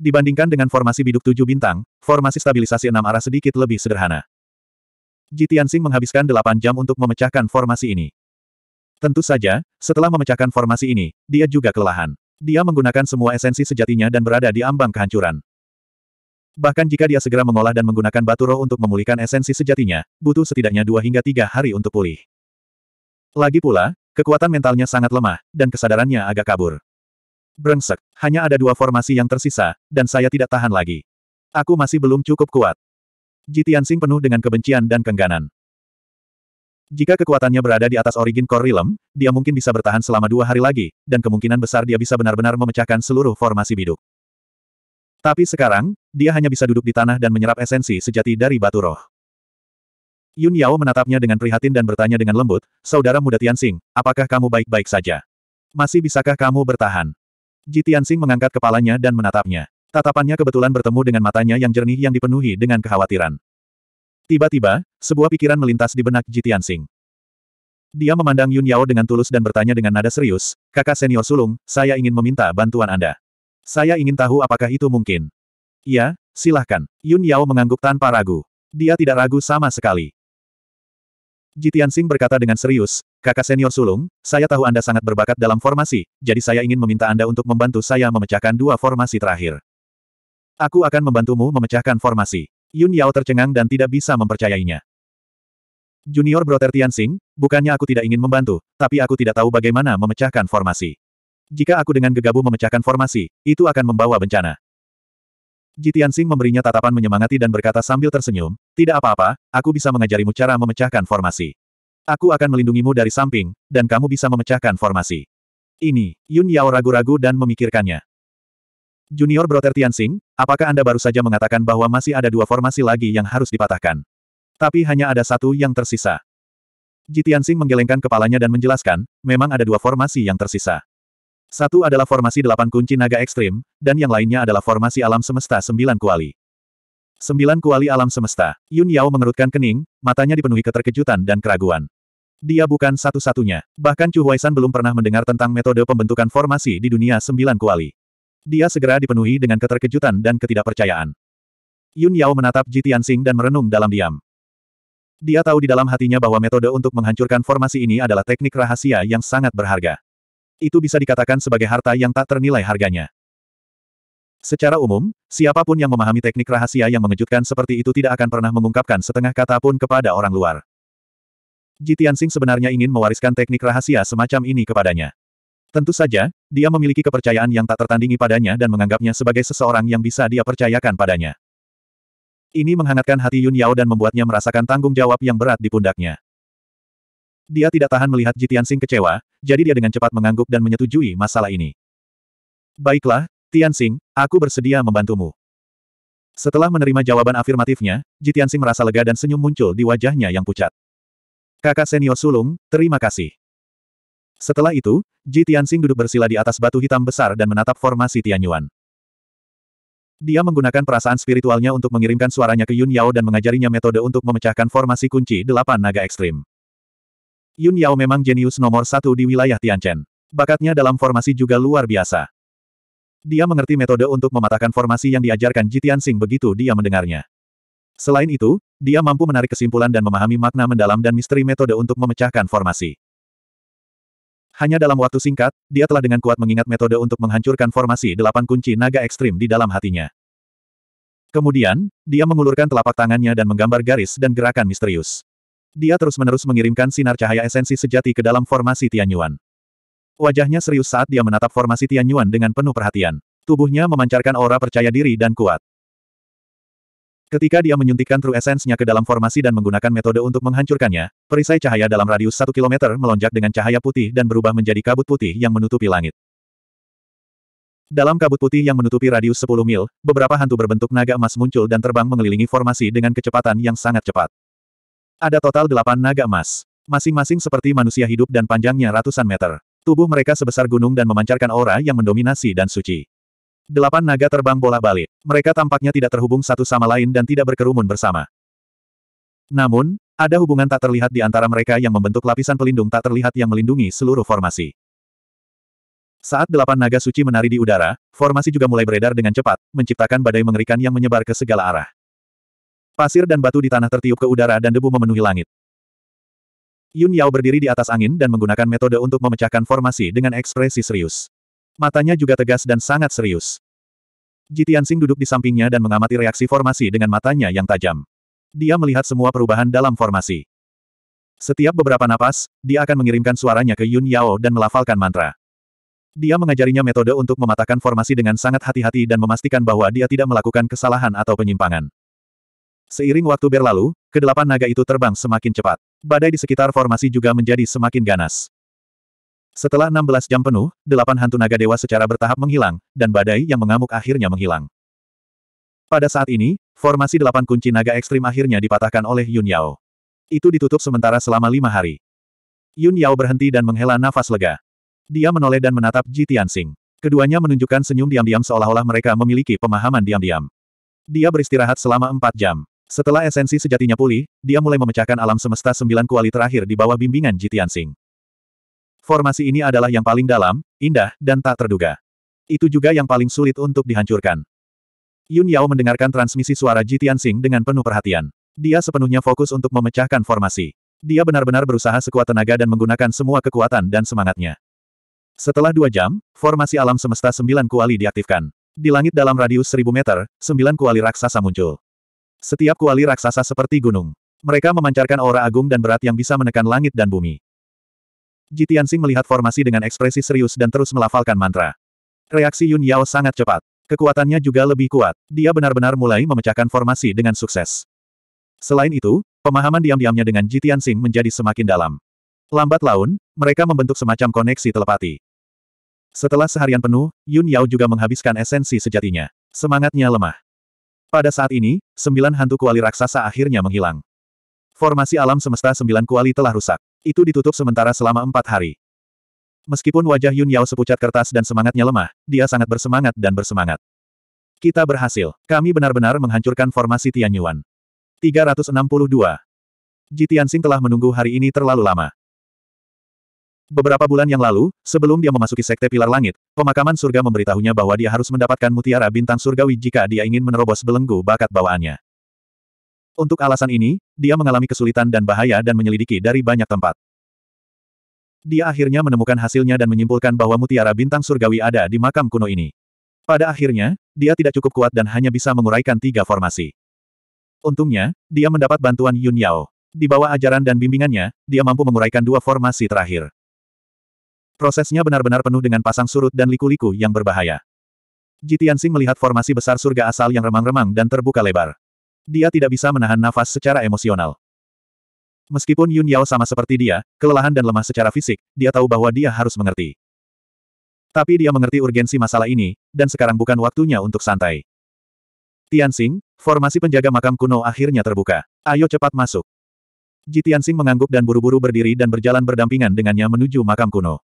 Dibandingkan dengan formasi biduk tujuh bintang, formasi stabilisasi enam arah sedikit lebih sederhana. Jitiansing menghabiskan delapan jam untuk memecahkan formasi ini. Tentu saja, setelah memecahkan formasi ini, dia juga kelelahan. Dia menggunakan semua esensi sejatinya dan berada di ambang kehancuran. Bahkan jika dia segera mengolah dan menggunakan batu roh untuk memulihkan esensi sejatinya, butuh setidaknya dua hingga tiga hari untuk pulih. Lagi pula, kekuatan mentalnya sangat lemah, dan kesadarannya agak kabur. Brengsek, hanya ada dua formasi yang tersisa, dan saya tidak tahan lagi. Aku masih belum cukup kuat. Jitiansing penuh dengan kebencian dan kengganan. Jika kekuatannya berada di atas origin core realm, dia mungkin bisa bertahan selama dua hari lagi, dan kemungkinan besar dia bisa benar-benar memecahkan seluruh formasi biduk. Tapi sekarang, dia hanya bisa duduk di tanah dan menyerap esensi sejati dari batu roh. Yun Yao menatapnya dengan prihatin dan bertanya dengan lembut, Saudara muda Tianxing, apakah kamu baik-baik saja? Masih bisakah kamu bertahan? Ji Tianxing mengangkat kepalanya dan menatapnya. Tatapannya kebetulan bertemu dengan matanya yang jernih yang dipenuhi dengan kekhawatiran. Tiba-tiba, sebuah pikiran melintas di benak Ji Tianxing. Dia memandang Yun Yao dengan tulus dan bertanya dengan nada serius, kakak senior sulung, saya ingin meminta bantuan Anda. Saya ingin tahu apakah itu mungkin. Iya, silahkan. Yun Yao mengangguk tanpa ragu. Dia tidak ragu sama sekali. Jitian Sing berkata dengan serius, kakak senior sulung, saya tahu Anda sangat berbakat dalam formasi, jadi saya ingin meminta Anda untuk membantu saya memecahkan dua formasi terakhir. Aku akan membantumu memecahkan formasi. Yun Yao tercengang dan tidak bisa mempercayainya. Junior Brother Tian Sing, bukannya aku tidak ingin membantu, tapi aku tidak tahu bagaimana memecahkan formasi. Jika aku dengan gegabah memecahkan formasi, itu akan membawa bencana. Jitian Sing memberinya tatapan menyemangati dan berkata sambil tersenyum, tidak apa-apa, aku bisa mengajarimu cara memecahkan formasi. Aku akan melindungimu dari samping, dan kamu bisa memecahkan formasi. Ini, Yun Yao ragu-ragu dan memikirkannya. Junior Brother Tian Sing, apakah Anda baru saja mengatakan bahwa masih ada dua formasi lagi yang harus dipatahkan? Tapi hanya ada satu yang tersisa. Jitian Sing menggelengkan kepalanya dan menjelaskan, memang ada dua formasi yang tersisa. Satu adalah formasi delapan kunci naga ekstrim, dan yang lainnya adalah formasi alam semesta sembilan kuali. Sembilan kuali alam semesta. Yun Yao mengerutkan kening, matanya dipenuhi keterkejutan dan keraguan. Dia bukan satu-satunya. Bahkan Chu Huaisan belum pernah mendengar tentang metode pembentukan formasi di dunia sembilan kuali. Dia segera dipenuhi dengan keterkejutan dan ketidakpercayaan. Yun Yao menatap Ji Tianxing dan merenung dalam diam. Dia tahu di dalam hatinya bahwa metode untuk menghancurkan formasi ini adalah teknik rahasia yang sangat berharga itu bisa dikatakan sebagai harta yang tak ternilai harganya. Secara umum, siapapun yang memahami teknik rahasia yang mengejutkan seperti itu tidak akan pernah mengungkapkan setengah kata pun kepada orang luar. Jitiansing sebenarnya ingin mewariskan teknik rahasia semacam ini kepadanya. Tentu saja, dia memiliki kepercayaan yang tak tertandingi padanya dan menganggapnya sebagai seseorang yang bisa dia percayakan padanya. Ini menghangatkan hati Yun Yao dan membuatnya merasakan tanggung jawab yang berat di pundaknya. Dia tidak tahan melihat Jitian Sing kecewa, jadi dia dengan cepat mengangguk dan menyetujui masalah ini. Baiklah, Tian Sing, aku bersedia membantumu. Setelah menerima jawaban afirmatifnya, Jitian Sing merasa lega dan senyum muncul di wajahnya yang pucat. Kakak senior sulung, terima kasih. Setelah itu, Jitian Sing duduk bersila di atas batu hitam besar dan menatap formasi Tianyuan. Dia menggunakan perasaan spiritualnya untuk mengirimkan suaranya ke Yun Yao dan mengajarinya metode untuk memecahkan formasi kunci delapan naga ekstrim. Yun Yao memang jenius nomor satu di wilayah Tianchen. Bakatnya dalam formasi juga luar biasa. Dia mengerti metode untuk mematahkan formasi yang diajarkan Ji Sing begitu dia mendengarnya. Selain itu, dia mampu menarik kesimpulan dan memahami makna mendalam dan misteri metode untuk memecahkan formasi. Hanya dalam waktu singkat, dia telah dengan kuat mengingat metode untuk menghancurkan formasi delapan kunci naga ekstrim di dalam hatinya. Kemudian, dia mengulurkan telapak tangannya dan menggambar garis dan gerakan misterius. Dia terus-menerus mengirimkan sinar cahaya esensi sejati ke dalam formasi Tianyuan. Wajahnya serius saat dia menatap formasi Tianyuan dengan penuh perhatian. Tubuhnya memancarkan aura percaya diri dan kuat. Ketika dia menyuntikkan true essence-nya ke dalam formasi dan menggunakan metode untuk menghancurkannya, perisai cahaya dalam radius satu kilometer melonjak dengan cahaya putih dan berubah menjadi kabut putih yang menutupi langit. Dalam kabut putih yang menutupi radius 10 mil, beberapa hantu berbentuk naga emas muncul dan terbang mengelilingi formasi dengan kecepatan yang sangat cepat. Ada total delapan naga emas. Masing-masing seperti manusia hidup dan panjangnya ratusan meter. Tubuh mereka sebesar gunung dan memancarkan aura yang mendominasi dan suci. Delapan naga terbang bola balik. Mereka tampaknya tidak terhubung satu sama lain dan tidak berkerumun bersama. Namun, ada hubungan tak terlihat di antara mereka yang membentuk lapisan pelindung tak terlihat yang melindungi seluruh formasi. Saat delapan naga suci menari di udara, formasi juga mulai beredar dengan cepat, menciptakan badai mengerikan yang menyebar ke segala arah. Pasir dan batu di tanah tertiup ke udara dan debu memenuhi langit. Yun Yao berdiri di atas angin dan menggunakan metode untuk memecahkan formasi dengan ekspresi serius. Matanya juga tegas dan sangat serius. Jitian Sing duduk di sampingnya dan mengamati reaksi formasi dengan matanya yang tajam. Dia melihat semua perubahan dalam formasi. Setiap beberapa napas, dia akan mengirimkan suaranya ke Yun Yao dan melafalkan mantra. Dia mengajarinya metode untuk mematahkan formasi dengan sangat hati-hati dan memastikan bahwa dia tidak melakukan kesalahan atau penyimpangan. Seiring waktu berlalu, kedelapan naga itu terbang semakin cepat. Badai di sekitar formasi juga menjadi semakin ganas. Setelah 16 jam penuh, delapan hantu naga dewa secara bertahap menghilang, dan badai yang mengamuk akhirnya menghilang. Pada saat ini, formasi delapan kunci naga ekstrim akhirnya dipatahkan oleh Yun Yao. Itu ditutup sementara selama lima hari. Yun Yao berhenti dan menghela nafas lega. Dia menoleh dan menatap Ji Tianxing. Keduanya menunjukkan senyum diam-diam seolah-olah mereka memiliki pemahaman diam-diam. Dia beristirahat selama empat jam. Setelah esensi sejatinya pulih, dia mulai memecahkan alam semesta sembilan kuali terakhir di bawah bimbingan Jitiansing. Formasi ini adalah yang paling dalam, indah, dan tak terduga. Itu juga yang paling sulit untuk dihancurkan. Yun Yao mendengarkan transmisi suara Jitiansing dengan penuh perhatian. Dia sepenuhnya fokus untuk memecahkan formasi. Dia benar-benar berusaha sekuat tenaga dan menggunakan semua kekuatan dan semangatnya. Setelah dua jam, formasi alam semesta sembilan kuali diaktifkan. Di langit dalam radius seribu meter, sembilan kuali raksasa muncul. Setiap kuali raksasa seperti gunung. Mereka memancarkan aura agung dan berat yang bisa menekan langit dan bumi. Jitiansing melihat formasi dengan ekspresi serius dan terus melafalkan mantra. Reaksi Yun Yao sangat cepat. Kekuatannya juga lebih kuat. Dia benar-benar mulai memecahkan formasi dengan sukses. Selain itu, pemahaman diam-diamnya dengan Jitiansing menjadi semakin dalam. Lambat laun, mereka membentuk semacam koneksi telepati. Setelah seharian penuh, Yun Yao juga menghabiskan esensi sejatinya. Semangatnya lemah. Pada saat ini, sembilan hantu kuali raksasa akhirnya menghilang. Formasi alam semesta sembilan kuali telah rusak. Itu ditutup sementara selama empat hari. Meskipun wajah Yun Yao sepucat kertas dan semangatnya lemah, dia sangat bersemangat dan bersemangat. Kita berhasil. Kami benar-benar menghancurkan formasi Tianyuan. 362. Ji Tianxing telah menunggu hari ini terlalu lama. Beberapa bulan yang lalu, sebelum dia memasuki Sekte Pilar Langit, pemakaman surga memberitahunya bahwa dia harus mendapatkan mutiara bintang surgawi jika dia ingin menerobos belenggu bakat bawaannya. Untuk alasan ini, dia mengalami kesulitan dan bahaya dan menyelidiki dari banyak tempat. Dia akhirnya menemukan hasilnya dan menyimpulkan bahwa mutiara bintang surgawi ada di makam kuno ini. Pada akhirnya, dia tidak cukup kuat dan hanya bisa menguraikan tiga formasi. Untungnya, dia mendapat bantuan Yun Yao. Di bawah ajaran dan bimbingannya, dia mampu menguraikan dua formasi terakhir. Prosesnya benar-benar penuh dengan pasang surut dan liku-liku yang berbahaya. Jitiansing melihat formasi besar surga asal yang remang-remang dan terbuka lebar. Dia tidak bisa menahan nafas secara emosional. Meskipun Yun Yao sama seperti dia, kelelahan dan lemah secara fisik, dia tahu bahwa dia harus mengerti. Tapi dia mengerti urgensi masalah ini, dan sekarang bukan waktunya untuk santai. Tianxing, formasi penjaga makam kuno akhirnya terbuka. Ayo cepat masuk. Jitiansing mengangguk dan buru-buru berdiri dan berjalan berdampingan dengannya menuju makam kuno.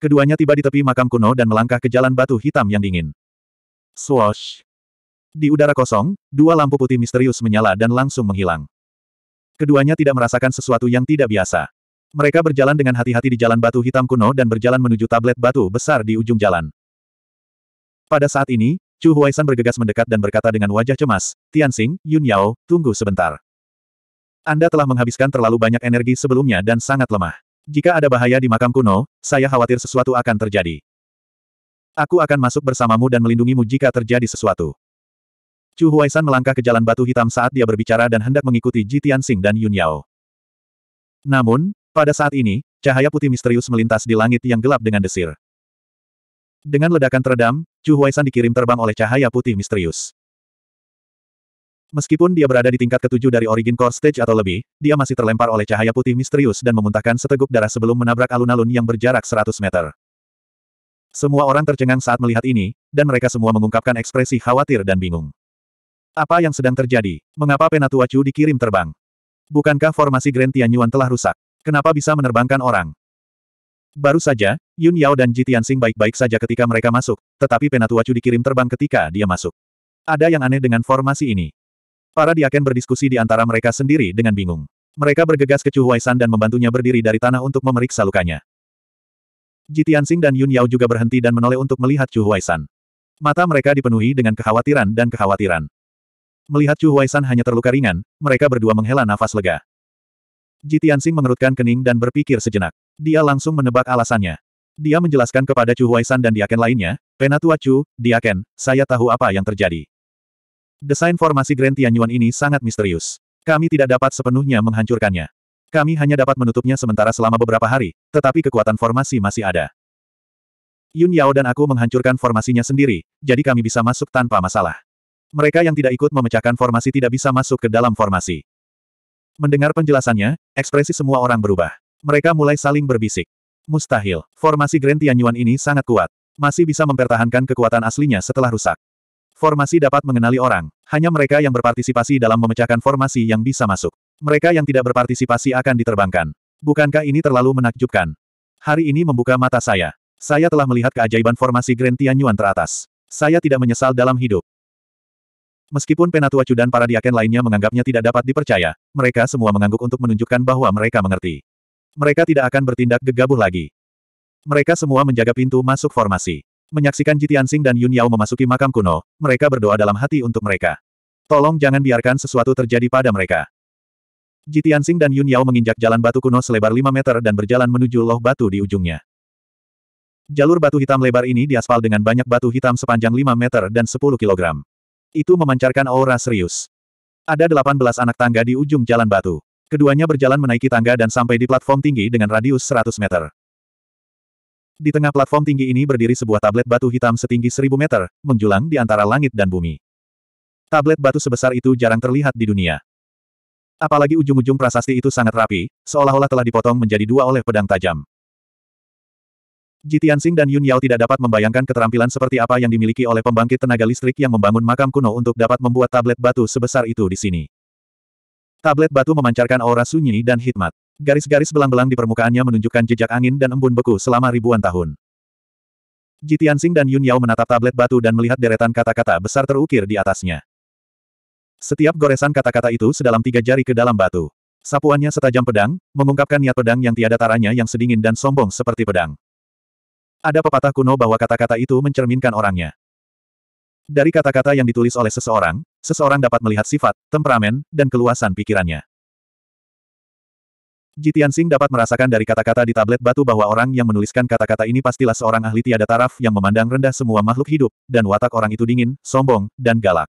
Keduanya tiba di tepi makam kuno dan melangkah ke jalan batu hitam yang dingin. Swoosh! Di udara kosong, dua lampu putih misterius menyala dan langsung menghilang. Keduanya tidak merasakan sesuatu yang tidak biasa. Mereka berjalan dengan hati-hati di jalan batu hitam kuno dan berjalan menuju tablet batu besar di ujung jalan. Pada saat ini, Chu Huaisan bergegas mendekat dan berkata dengan wajah cemas, Tianxing, Yun Yao, tunggu sebentar. Anda telah menghabiskan terlalu banyak energi sebelumnya dan sangat lemah. Jika ada bahaya di makam kuno, saya khawatir sesuatu akan terjadi. Aku akan masuk bersamamu dan melindungimu jika terjadi sesuatu. Chu Huaisan melangkah ke jalan batu hitam saat dia berbicara dan hendak mengikuti Ji Tianxing dan Yun Yao. Namun, pada saat ini, cahaya putih misterius melintas di langit yang gelap dengan desir. Dengan ledakan teredam, Chu Huaisan dikirim terbang oleh cahaya putih misterius. Meskipun dia berada di tingkat ketujuh dari Origin Core Stage atau lebih, dia masih terlempar oleh cahaya putih misterius dan memuntahkan seteguk darah sebelum menabrak alun-alun yang berjarak 100 meter. Semua orang tercengang saat melihat ini, dan mereka semua mengungkapkan ekspresi khawatir dan bingung. Apa yang sedang terjadi? Mengapa Penatua Chu dikirim terbang? Bukankah formasi Grand Tianyuan telah rusak? Kenapa bisa menerbangkan orang? Baru saja, Yun Yao dan Ji Tianxing baik-baik saja ketika mereka masuk, tetapi Penatua Chu dikirim terbang ketika dia masuk. Ada yang aneh dengan formasi ini. Para diaken berdiskusi di antara mereka sendiri dengan bingung. Mereka bergegas ke Chu Huaisan dan membantunya berdiri dari tanah untuk memeriksa lukanya. Ji Tianxing dan Yun Yao juga berhenti dan menoleh untuk melihat Chu Huaisan. Mata mereka dipenuhi dengan kekhawatiran dan kekhawatiran. Melihat Chu Huaisan hanya terluka ringan, mereka berdua menghela nafas lega. Ji Tianxing mengerutkan kening dan berpikir sejenak. Dia langsung menebak alasannya. Dia menjelaskan kepada Chu Huaisan dan Diaken lainnya, Penatua Chu, Diaken, saya tahu apa yang terjadi. Desain formasi Grand Tianyuan ini sangat misterius. Kami tidak dapat sepenuhnya menghancurkannya. Kami hanya dapat menutupnya sementara selama beberapa hari, tetapi kekuatan formasi masih ada. Yun Yao dan aku menghancurkan formasinya sendiri, jadi kami bisa masuk tanpa masalah. Mereka yang tidak ikut memecahkan formasi tidak bisa masuk ke dalam formasi. Mendengar penjelasannya, ekspresi semua orang berubah. Mereka mulai saling berbisik. Mustahil, formasi Grand Tianyuan ini sangat kuat. Masih bisa mempertahankan kekuatan aslinya setelah rusak. Formasi dapat mengenali orang, hanya mereka yang berpartisipasi dalam memecahkan formasi yang bisa masuk. Mereka yang tidak berpartisipasi akan diterbangkan. Bukankah ini terlalu menakjubkan? Hari ini membuka mata saya. Saya telah melihat keajaiban formasi Grand Tianyuan teratas. Saya tidak menyesal dalam hidup. Meskipun Penatua Chu dan para diaken lainnya menganggapnya tidak dapat dipercaya, mereka semua mengangguk untuk menunjukkan bahwa mereka mengerti. Mereka tidak akan bertindak gegabah lagi. Mereka semua menjaga pintu masuk formasi. Menyaksikan Jitiansing dan Yun Yao memasuki makam kuno, mereka berdoa dalam hati untuk mereka. Tolong jangan biarkan sesuatu terjadi pada mereka. Jitiansing dan Yun Yao menginjak jalan batu kuno selebar 5 meter dan berjalan menuju loh batu di ujungnya. Jalur batu hitam lebar ini diaspal dengan banyak batu hitam sepanjang 5 meter dan 10 kilogram. Itu memancarkan aura serius. Ada 18 anak tangga di ujung jalan batu. Keduanya berjalan menaiki tangga dan sampai di platform tinggi dengan radius 100 meter. Di tengah platform tinggi ini berdiri sebuah tablet batu hitam setinggi seribu meter, menjulang di antara langit dan bumi. Tablet batu sebesar itu jarang terlihat di dunia. Apalagi ujung-ujung prasasti itu sangat rapi, seolah-olah telah dipotong menjadi dua oleh pedang tajam. Jitiansing dan Yun Yao tidak dapat membayangkan keterampilan seperti apa yang dimiliki oleh pembangkit tenaga listrik yang membangun makam kuno untuk dapat membuat tablet batu sebesar itu di sini. Tablet batu memancarkan aura sunyi dan hikmat. Garis-garis belang-belang di permukaannya menunjukkan jejak angin dan embun beku selama ribuan tahun. Ji Tianxing dan Yun Yao menatap tablet batu dan melihat deretan kata-kata besar terukir di atasnya. Setiap goresan kata-kata itu sedalam tiga jari ke dalam batu. Sapuannya setajam pedang, mengungkapkan niat pedang yang tiada taranya yang sedingin dan sombong seperti pedang. Ada pepatah kuno bahwa kata-kata itu mencerminkan orangnya. Dari kata-kata yang ditulis oleh seseorang, seseorang dapat melihat sifat, temperamen, dan keluasan pikirannya. Jitian Sing dapat merasakan dari kata-kata di tablet batu bahwa orang yang menuliskan kata-kata ini pastilah seorang ahli tiada taraf yang memandang rendah semua makhluk hidup, dan watak orang itu dingin, sombong, dan galak.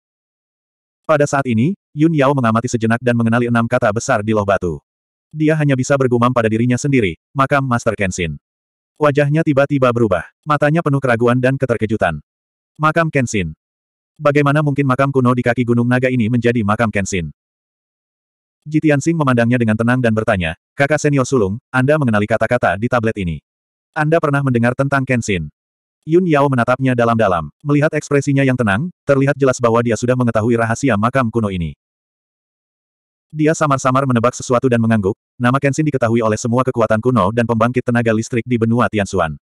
Pada saat ini, Yun Yao mengamati sejenak dan mengenali enam kata besar di loh batu. Dia hanya bisa bergumam pada dirinya sendiri, makam Master Kenshin. Wajahnya tiba-tiba berubah, matanya penuh keraguan dan keterkejutan. Makam Kenshin. Bagaimana mungkin makam kuno di kaki Gunung Naga ini menjadi makam Kenshin? Jitian Sing memandangnya dengan tenang dan bertanya, kakak senior sulung, Anda mengenali kata-kata di tablet ini. Anda pernah mendengar tentang Kenshin. Yun Yao menatapnya dalam-dalam. Melihat ekspresinya yang tenang, terlihat jelas bahwa dia sudah mengetahui rahasia makam kuno ini. Dia samar-samar menebak sesuatu dan mengangguk, nama Kenshin diketahui oleh semua kekuatan kuno dan pembangkit tenaga listrik di benua Tianxuan.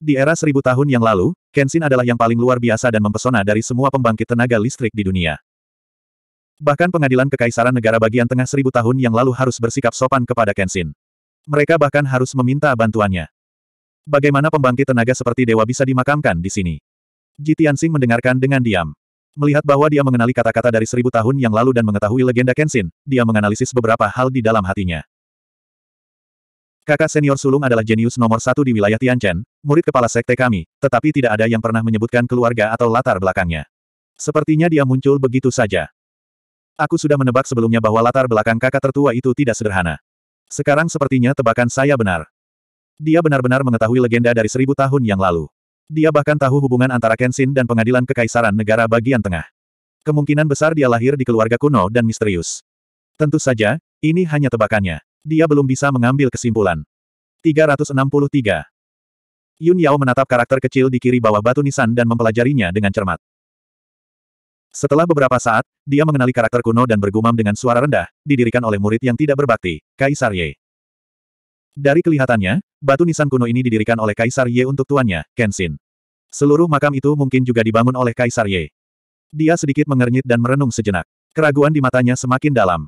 Di era seribu tahun yang lalu, Kenshin adalah yang paling luar biasa dan mempesona dari semua pembangkit tenaga listrik di dunia. Bahkan pengadilan kekaisaran negara bagian tengah seribu tahun yang lalu harus bersikap sopan kepada Kenshin. Mereka bahkan harus meminta bantuannya. Bagaimana pembangkit tenaga seperti dewa bisa dimakamkan di sini? Ji Tianxing mendengarkan dengan diam. Melihat bahwa dia mengenali kata-kata dari seribu tahun yang lalu dan mengetahui legenda Kenshin, dia menganalisis beberapa hal di dalam hatinya. Kakak senior sulung adalah jenius nomor satu di wilayah Tianchen, murid kepala sekte kami, tetapi tidak ada yang pernah menyebutkan keluarga atau latar belakangnya. Sepertinya dia muncul begitu saja. Aku sudah menebak sebelumnya bahwa latar belakang kakak tertua itu tidak sederhana. Sekarang sepertinya tebakan saya benar. Dia benar-benar mengetahui legenda dari seribu tahun yang lalu. Dia bahkan tahu hubungan antara Kenshin dan pengadilan kekaisaran negara bagian tengah. Kemungkinan besar dia lahir di keluarga kuno dan misterius. Tentu saja, ini hanya tebakannya. Dia belum bisa mengambil kesimpulan. 363. Yun Yao menatap karakter kecil di kiri bawah batu nisan dan mempelajarinya dengan cermat. Setelah beberapa saat, dia mengenali karakter kuno dan bergumam dengan suara rendah, didirikan oleh murid yang tidak berbakti, Kaisar Ye. Dari kelihatannya, batu nisan kuno ini didirikan oleh Kaisar Ye untuk tuannya, Kenshin. Seluruh makam itu mungkin juga dibangun oleh Kaisar Ye. Dia sedikit mengernyit dan merenung sejenak. Keraguan di matanya semakin dalam.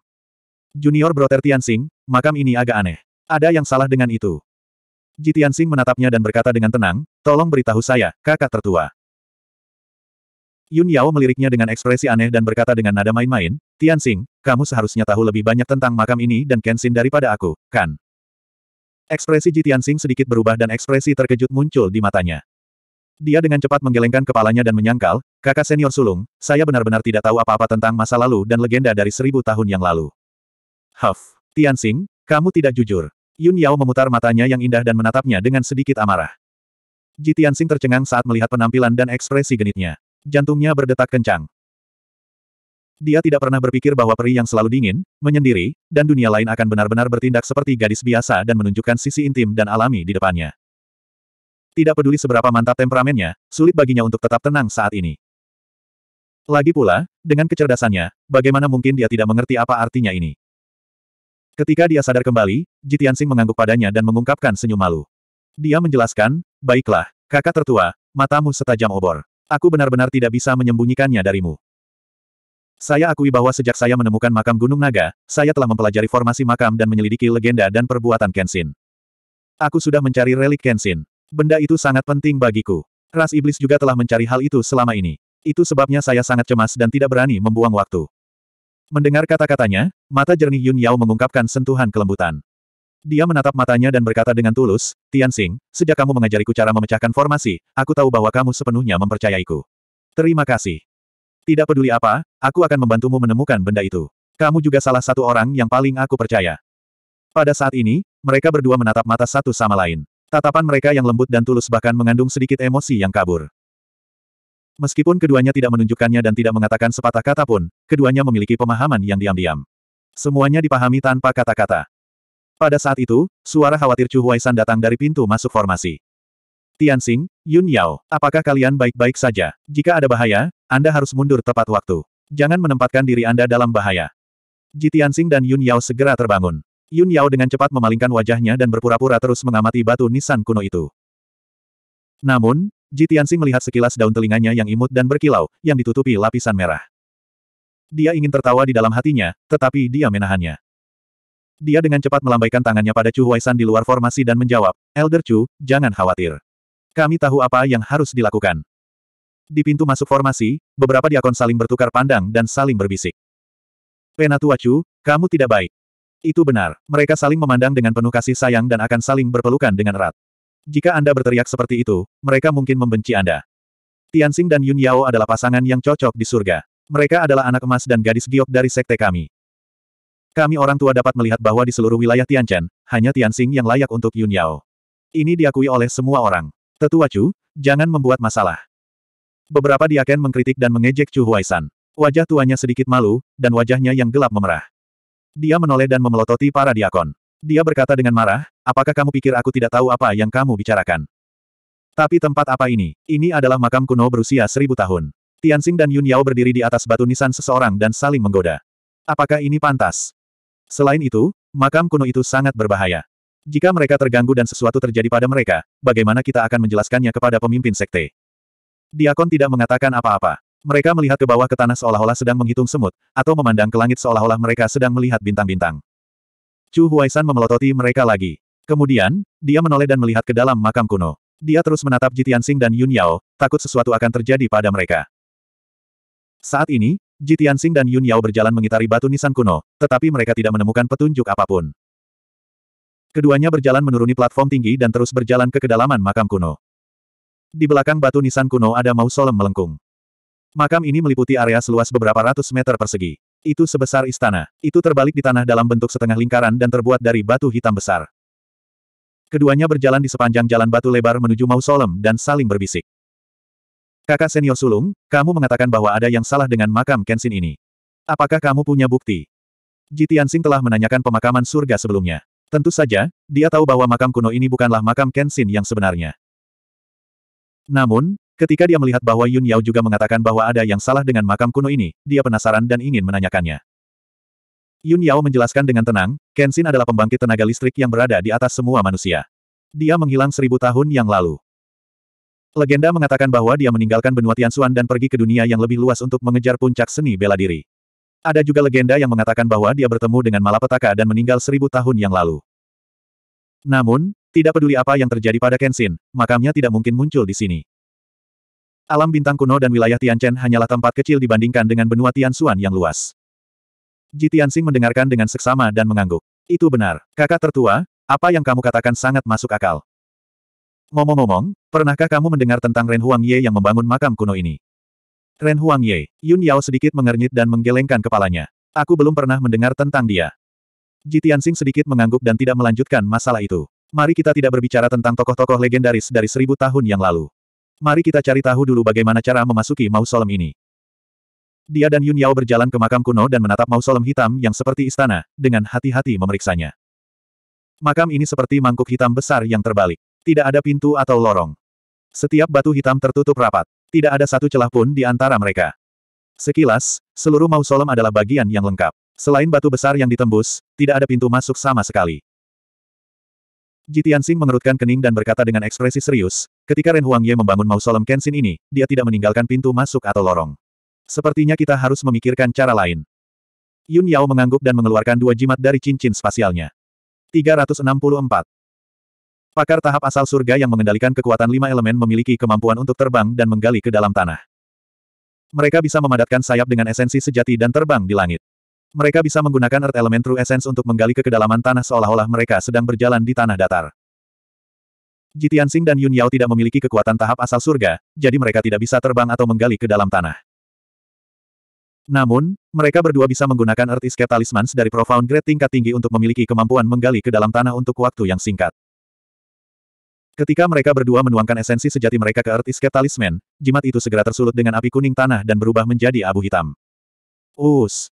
Junior Brother Tianxing, makam ini agak aneh. Ada yang salah dengan itu. Ji Tianxing menatapnya dan berkata dengan tenang, tolong beritahu saya, kakak tertua. Yun Yao meliriknya dengan ekspresi aneh dan berkata dengan nada main-main, Tianxing, kamu seharusnya tahu lebih banyak tentang makam ini dan Kenshin daripada aku, kan? Ekspresi Ji Tianxing sedikit berubah dan ekspresi terkejut muncul di matanya. Dia dengan cepat menggelengkan kepalanya dan menyangkal, kakak senior sulung, saya benar-benar tidak tahu apa-apa tentang masa lalu dan legenda dari seribu tahun yang lalu. Huff, Tianxing, kamu tidak jujur. Yun Yao memutar matanya yang indah dan menatapnya dengan sedikit amarah. Ji Tianxing tercengang saat melihat penampilan dan ekspresi genitnya. Jantungnya berdetak kencang. Dia tidak pernah berpikir bahwa peri yang selalu dingin, menyendiri, dan dunia lain akan benar-benar bertindak seperti gadis biasa dan menunjukkan sisi intim dan alami di depannya. Tidak peduli seberapa mantap temperamennya, sulit baginya untuk tetap tenang saat ini. Lagi pula, dengan kecerdasannya, bagaimana mungkin dia tidak mengerti apa artinya ini? Ketika dia sadar kembali, Jitian Sing mengangguk padanya dan mengungkapkan senyum malu. Dia menjelaskan, baiklah, kakak tertua, matamu setajam obor. Aku benar-benar tidak bisa menyembunyikannya darimu. Saya akui bahwa sejak saya menemukan makam Gunung Naga, saya telah mempelajari formasi makam dan menyelidiki legenda dan perbuatan Kenshin. Aku sudah mencari relik Kenshin. Benda itu sangat penting bagiku. Ras Iblis juga telah mencari hal itu selama ini. Itu sebabnya saya sangat cemas dan tidak berani membuang waktu. Mendengar kata-katanya, mata jernih Yun Yao mengungkapkan sentuhan kelembutan. Dia menatap matanya dan berkata dengan tulus, Tianxing, sejak kamu mengajariku cara memecahkan formasi, aku tahu bahwa kamu sepenuhnya mempercayaiku. Terima kasih. Tidak peduli apa, aku akan membantumu menemukan benda itu. Kamu juga salah satu orang yang paling aku percaya. Pada saat ini, mereka berdua menatap mata satu sama lain. Tatapan mereka yang lembut dan tulus bahkan mengandung sedikit emosi yang kabur. Meskipun keduanya tidak menunjukkannya dan tidak mengatakan sepatah kata pun, keduanya memiliki pemahaman yang diam-diam. Semuanya dipahami tanpa kata-kata. Pada saat itu, suara khawatir Chu Huaisan datang dari pintu masuk formasi. Tianxing, Yun Yao, apakah kalian baik-baik saja? Jika ada bahaya, Anda harus mundur tepat waktu. Jangan menempatkan diri Anda dalam bahaya. Ji Tianxing dan Yun Yao segera terbangun. Yun Yao dengan cepat memalingkan wajahnya dan berpura-pura terus mengamati batu nisan kuno itu. Namun, Ji Tianxing melihat sekilas daun telinganya yang imut dan berkilau, yang ditutupi lapisan merah. Dia ingin tertawa di dalam hatinya, tetapi dia menahannya. Dia dengan cepat melambaikan tangannya pada Chu Huaisan di luar formasi dan menjawab, Elder Chu, jangan khawatir. Kami tahu apa yang harus dilakukan. Di pintu masuk formasi, beberapa diakon saling bertukar pandang dan saling berbisik. Penatua Chu, kamu tidak baik. Itu benar, mereka saling memandang dengan penuh kasih sayang dan akan saling berpelukan dengan erat. Jika Anda berteriak seperti itu, mereka mungkin membenci Anda. Tianxing dan Yun Yao adalah pasangan yang cocok di surga. Mereka adalah anak emas dan gadis giok dari sekte kami. Kami orang tua dapat melihat bahwa di seluruh wilayah Tianchen, hanya Tianxing yang layak untuk Yun Yao. Ini diakui oleh semua orang. Tetua Chu, jangan membuat masalah. Beberapa diaken mengkritik dan mengejek Chu Huaisan. Wajah tuanya sedikit malu, dan wajahnya yang gelap memerah. Dia menoleh dan memelototi para diakon. Dia berkata dengan marah, apakah kamu pikir aku tidak tahu apa yang kamu bicarakan? Tapi tempat apa ini? Ini adalah makam kuno berusia seribu tahun. Tianxing dan Yun Yao berdiri di atas batu nisan seseorang dan saling menggoda. Apakah ini pantas? Selain itu, makam kuno itu sangat berbahaya. Jika mereka terganggu dan sesuatu terjadi pada mereka, bagaimana kita akan menjelaskannya kepada pemimpin sekte? Diakon tidak mengatakan apa-apa. Mereka melihat ke bawah ke tanah seolah-olah sedang menghitung semut, atau memandang ke langit seolah-olah mereka sedang melihat bintang-bintang. Chu Huaisan memelototi mereka lagi. Kemudian, dia menoleh dan melihat ke dalam makam kuno. Dia terus menatap Sing dan Yun Yao, takut sesuatu akan terjadi pada mereka. Saat ini, Ji Tianxing dan Yun Yao berjalan mengitari batu nisan kuno, tetapi mereka tidak menemukan petunjuk apapun. Keduanya berjalan menuruni platform tinggi dan terus berjalan ke kedalaman makam kuno. Di belakang batu nisan kuno ada mausolem melengkung. Makam ini meliputi area seluas beberapa ratus meter persegi. Itu sebesar istana. Itu terbalik di tanah dalam bentuk setengah lingkaran dan terbuat dari batu hitam besar. Keduanya berjalan di sepanjang jalan batu lebar menuju mausolem dan saling berbisik. Kakak senior sulung, kamu mengatakan bahwa ada yang salah dengan makam Kenshin ini. Apakah kamu punya bukti? Jitiansing telah menanyakan pemakaman surga sebelumnya. Tentu saja, dia tahu bahwa makam kuno ini bukanlah makam Kenshin yang sebenarnya. Namun, ketika dia melihat bahwa Yun Yao juga mengatakan bahwa ada yang salah dengan makam kuno ini, dia penasaran dan ingin menanyakannya. Yun Yao menjelaskan dengan tenang, Kenshin adalah pembangkit tenaga listrik yang berada di atas semua manusia. Dia menghilang seribu tahun yang lalu. Legenda mengatakan bahwa dia meninggalkan benua Tianxuan dan pergi ke dunia yang lebih luas untuk mengejar puncak seni bela diri. Ada juga legenda yang mengatakan bahwa dia bertemu dengan malapetaka dan meninggal seribu tahun yang lalu. Namun, tidak peduli apa yang terjadi pada Kenshin, makamnya tidak mungkin muncul di sini. Alam bintang kuno dan wilayah Tianchen hanyalah tempat kecil dibandingkan dengan benua Tianxuan yang luas. Ji Tianxing mendengarkan dengan seksama dan mengangguk. Itu benar, kakak tertua, apa yang kamu katakan sangat masuk akal. Ngomong-ngomong, pernahkah kamu mendengar tentang Ren Huang Ye yang membangun makam kuno ini? Ren Huang Ye, Yun Yao sedikit mengernyit dan menggelengkan kepalanya. Aku belum pernah mendengar tentang dia. Ji Tianxing sedikit mengangguk dan tidak melanjutkan masalah itu. Mari kita tidak berbicara tentang tokoh-tokoh legendaris dari seribu tahun yang lalu. Mari kita cari tahu dulu bagaimana cara memasuki mausolem ini. Dia dan Yun Yao berjalan ke makam kuno dan menatap mausolem hitam yang seperti istana, dengan hati-hati memeriksanya. Makam ini seperti mangkuk hitam besar yang terbalik. Tidak ada pintu atau lorong. Setiap batu hitam tertutup rapat. Tidak ada satu celah pun di antara mereka. Sekilas, seluruh mausolem adalah bagian yang lengkap. Selain batu besar yang ditembus, tidak ada pintu masuk sama sekali. Jitian Sing mengerutkan kening dan berkata dengan ekspresi serius, ketika Ren Huangye membangun mausolem Kenshin ini, dia tidak meninggalkan pintu masuk atau lorong. Sepertinya kita harus memikirkan cara lain. Yun Yao mengangguk dan mengeluarkan dua jimat dari cincin spasialnya. 364. Pakar tahap asal surga yang mengendalikan kekuatan lima elemen memiliki kemampuan untuk terbang dan menggali ke dalam tanah. Mereka bisa memadatkan sayap dengan esensi sejati dan terbang di langit. Mereka bisa menggunakan Earth Element True Essence untuk menggali ke kedalaman tanah seolah-olah mereka sedang berjalan di tanah datar. Jitian Sing dan Yun Yao tidak memiliki kekuatan tahap asal surga, jadi mereka tidak bisa terbang atau menggali ke dalam tanah. Namun, mereka berdua bisa menggunakan Earth Escape Talismans dari Profound Grade tingkat tinggi untuk memiliki kemampuan menggali ke dalam tanah untuk waktu yang singkat. Ketika mereka berdua menuangkan esensi sejati mereka ke Earth Escape Talisman, jimat itu segera tersulut dengan api kuning tanah dan berubah menjadi abu hitam. Us!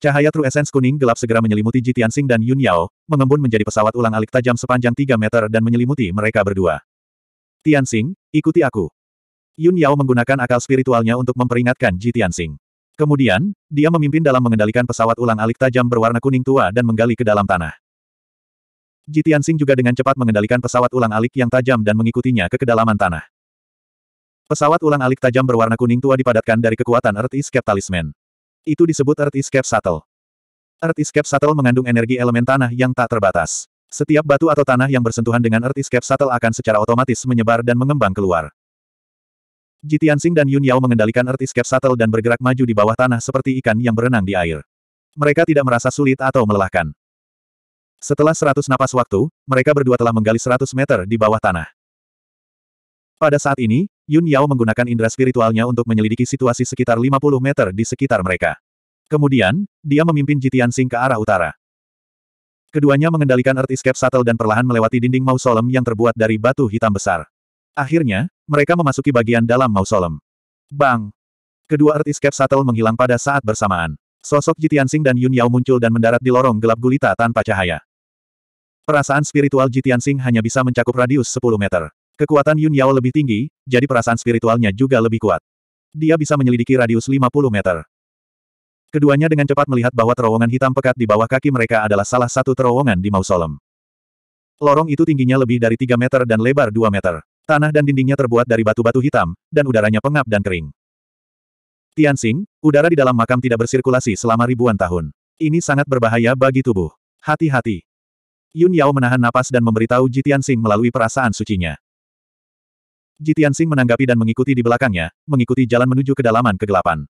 Cahaya True Essence kuning gelap segera menyelimuti Ji Tianxing dan Yun Yao, mengembun menjadi pesawat ulang alik tajam sepanjang 3 meter dan menyelimuti mereka berdua. Tianxing, ikuti aku. Yun Yao menggunakan akal spiritualnya untuk memperingatkan Ji Tianxing. Kemudian, dia memimpin dalam mengendalikan pesawat ulang alik tajam berwarna kuning tua dan menggali ke dalam tanah. Ji Tianxing juga dengan cepat mengendalikan pesawat ulang-alik yang tajam dan mengikutinya ke kedalaman tanah. Pesawat ulang-alik tajam berwarna kuning tua dipadatkan dari kekuatan Earth Escape Talisman. Itu disebut Earth Escape Shuttle. Earth Escape Shuttle mengandung energi elemen tanah yang tak terbatas. Setiap batu atau tanah yang bersentuhan dengan Earth Escape Shuttle akan secara otomatis menyebar dan mengembang keluar. Ji Tianxing dan Yun Yao mengendalikan Earth Escape Shuttle dan bergerak maju di bawah tanah seperti ikan yang berenang di air. Mereka tidak merasa sulit atau melelahkan. Setelah seratus napas waktu, mereka berdua telah menggali seratus meter di bawah tanah. Pada saat ini, Yun Yao menggunakan indera spiritualnya untuk menyelidiki situasi sekitar 50 meter di sekitar mereka. Kemudian, dia memimpin Jitian Sing ke arah utara. Keduanya mengendalikan Earth Escape Shuttle dan perlahan melewati dinding mausolem yang terbuat dari batu hitam besar. Akhirnya, mereka memasuki bagian dalam mausolem. Bang! Kedua Earth Escape Shuttle menghilang pada saat bersamaan. Sosok Jitian Sing dan Yun Yao muncul dan mendarat di lorong gelap gulita tanpa cahaya. Perasaan spiritual Jitian Sing hanya bisa mencakup radius 10 meter. Kekuatan Yun Yao lebih tinggi, jadi perasaan spiritualnya juga lebih kuat. Dia bisa menyelidiki radius 50 meter. Keduanya dengan cepat melihat bahwa terowongan hitam pekat di bawah kaki mereka adalah salah satu terowongan di mausolem. Lorong itu tingginya lebih dari 3 meter dan lebar 2 meter. Tanah dan dindingnya terbuat dari batu-batu hitam, dan udaranya pengap dan kering. Tianxing, udara di dalam makam tidak bersirkulasi selama ribuan tahun. Ini sangat berbahaya bagi tubuh. Hati-hati. Yun Yao menahan napas dan memberitahu Jitian Sing melalui perasaan sucinya. Jitian Sing menanggapi dan mengikuti di belakangnya, mengikuti jalan menuju kedalaman kegelapan.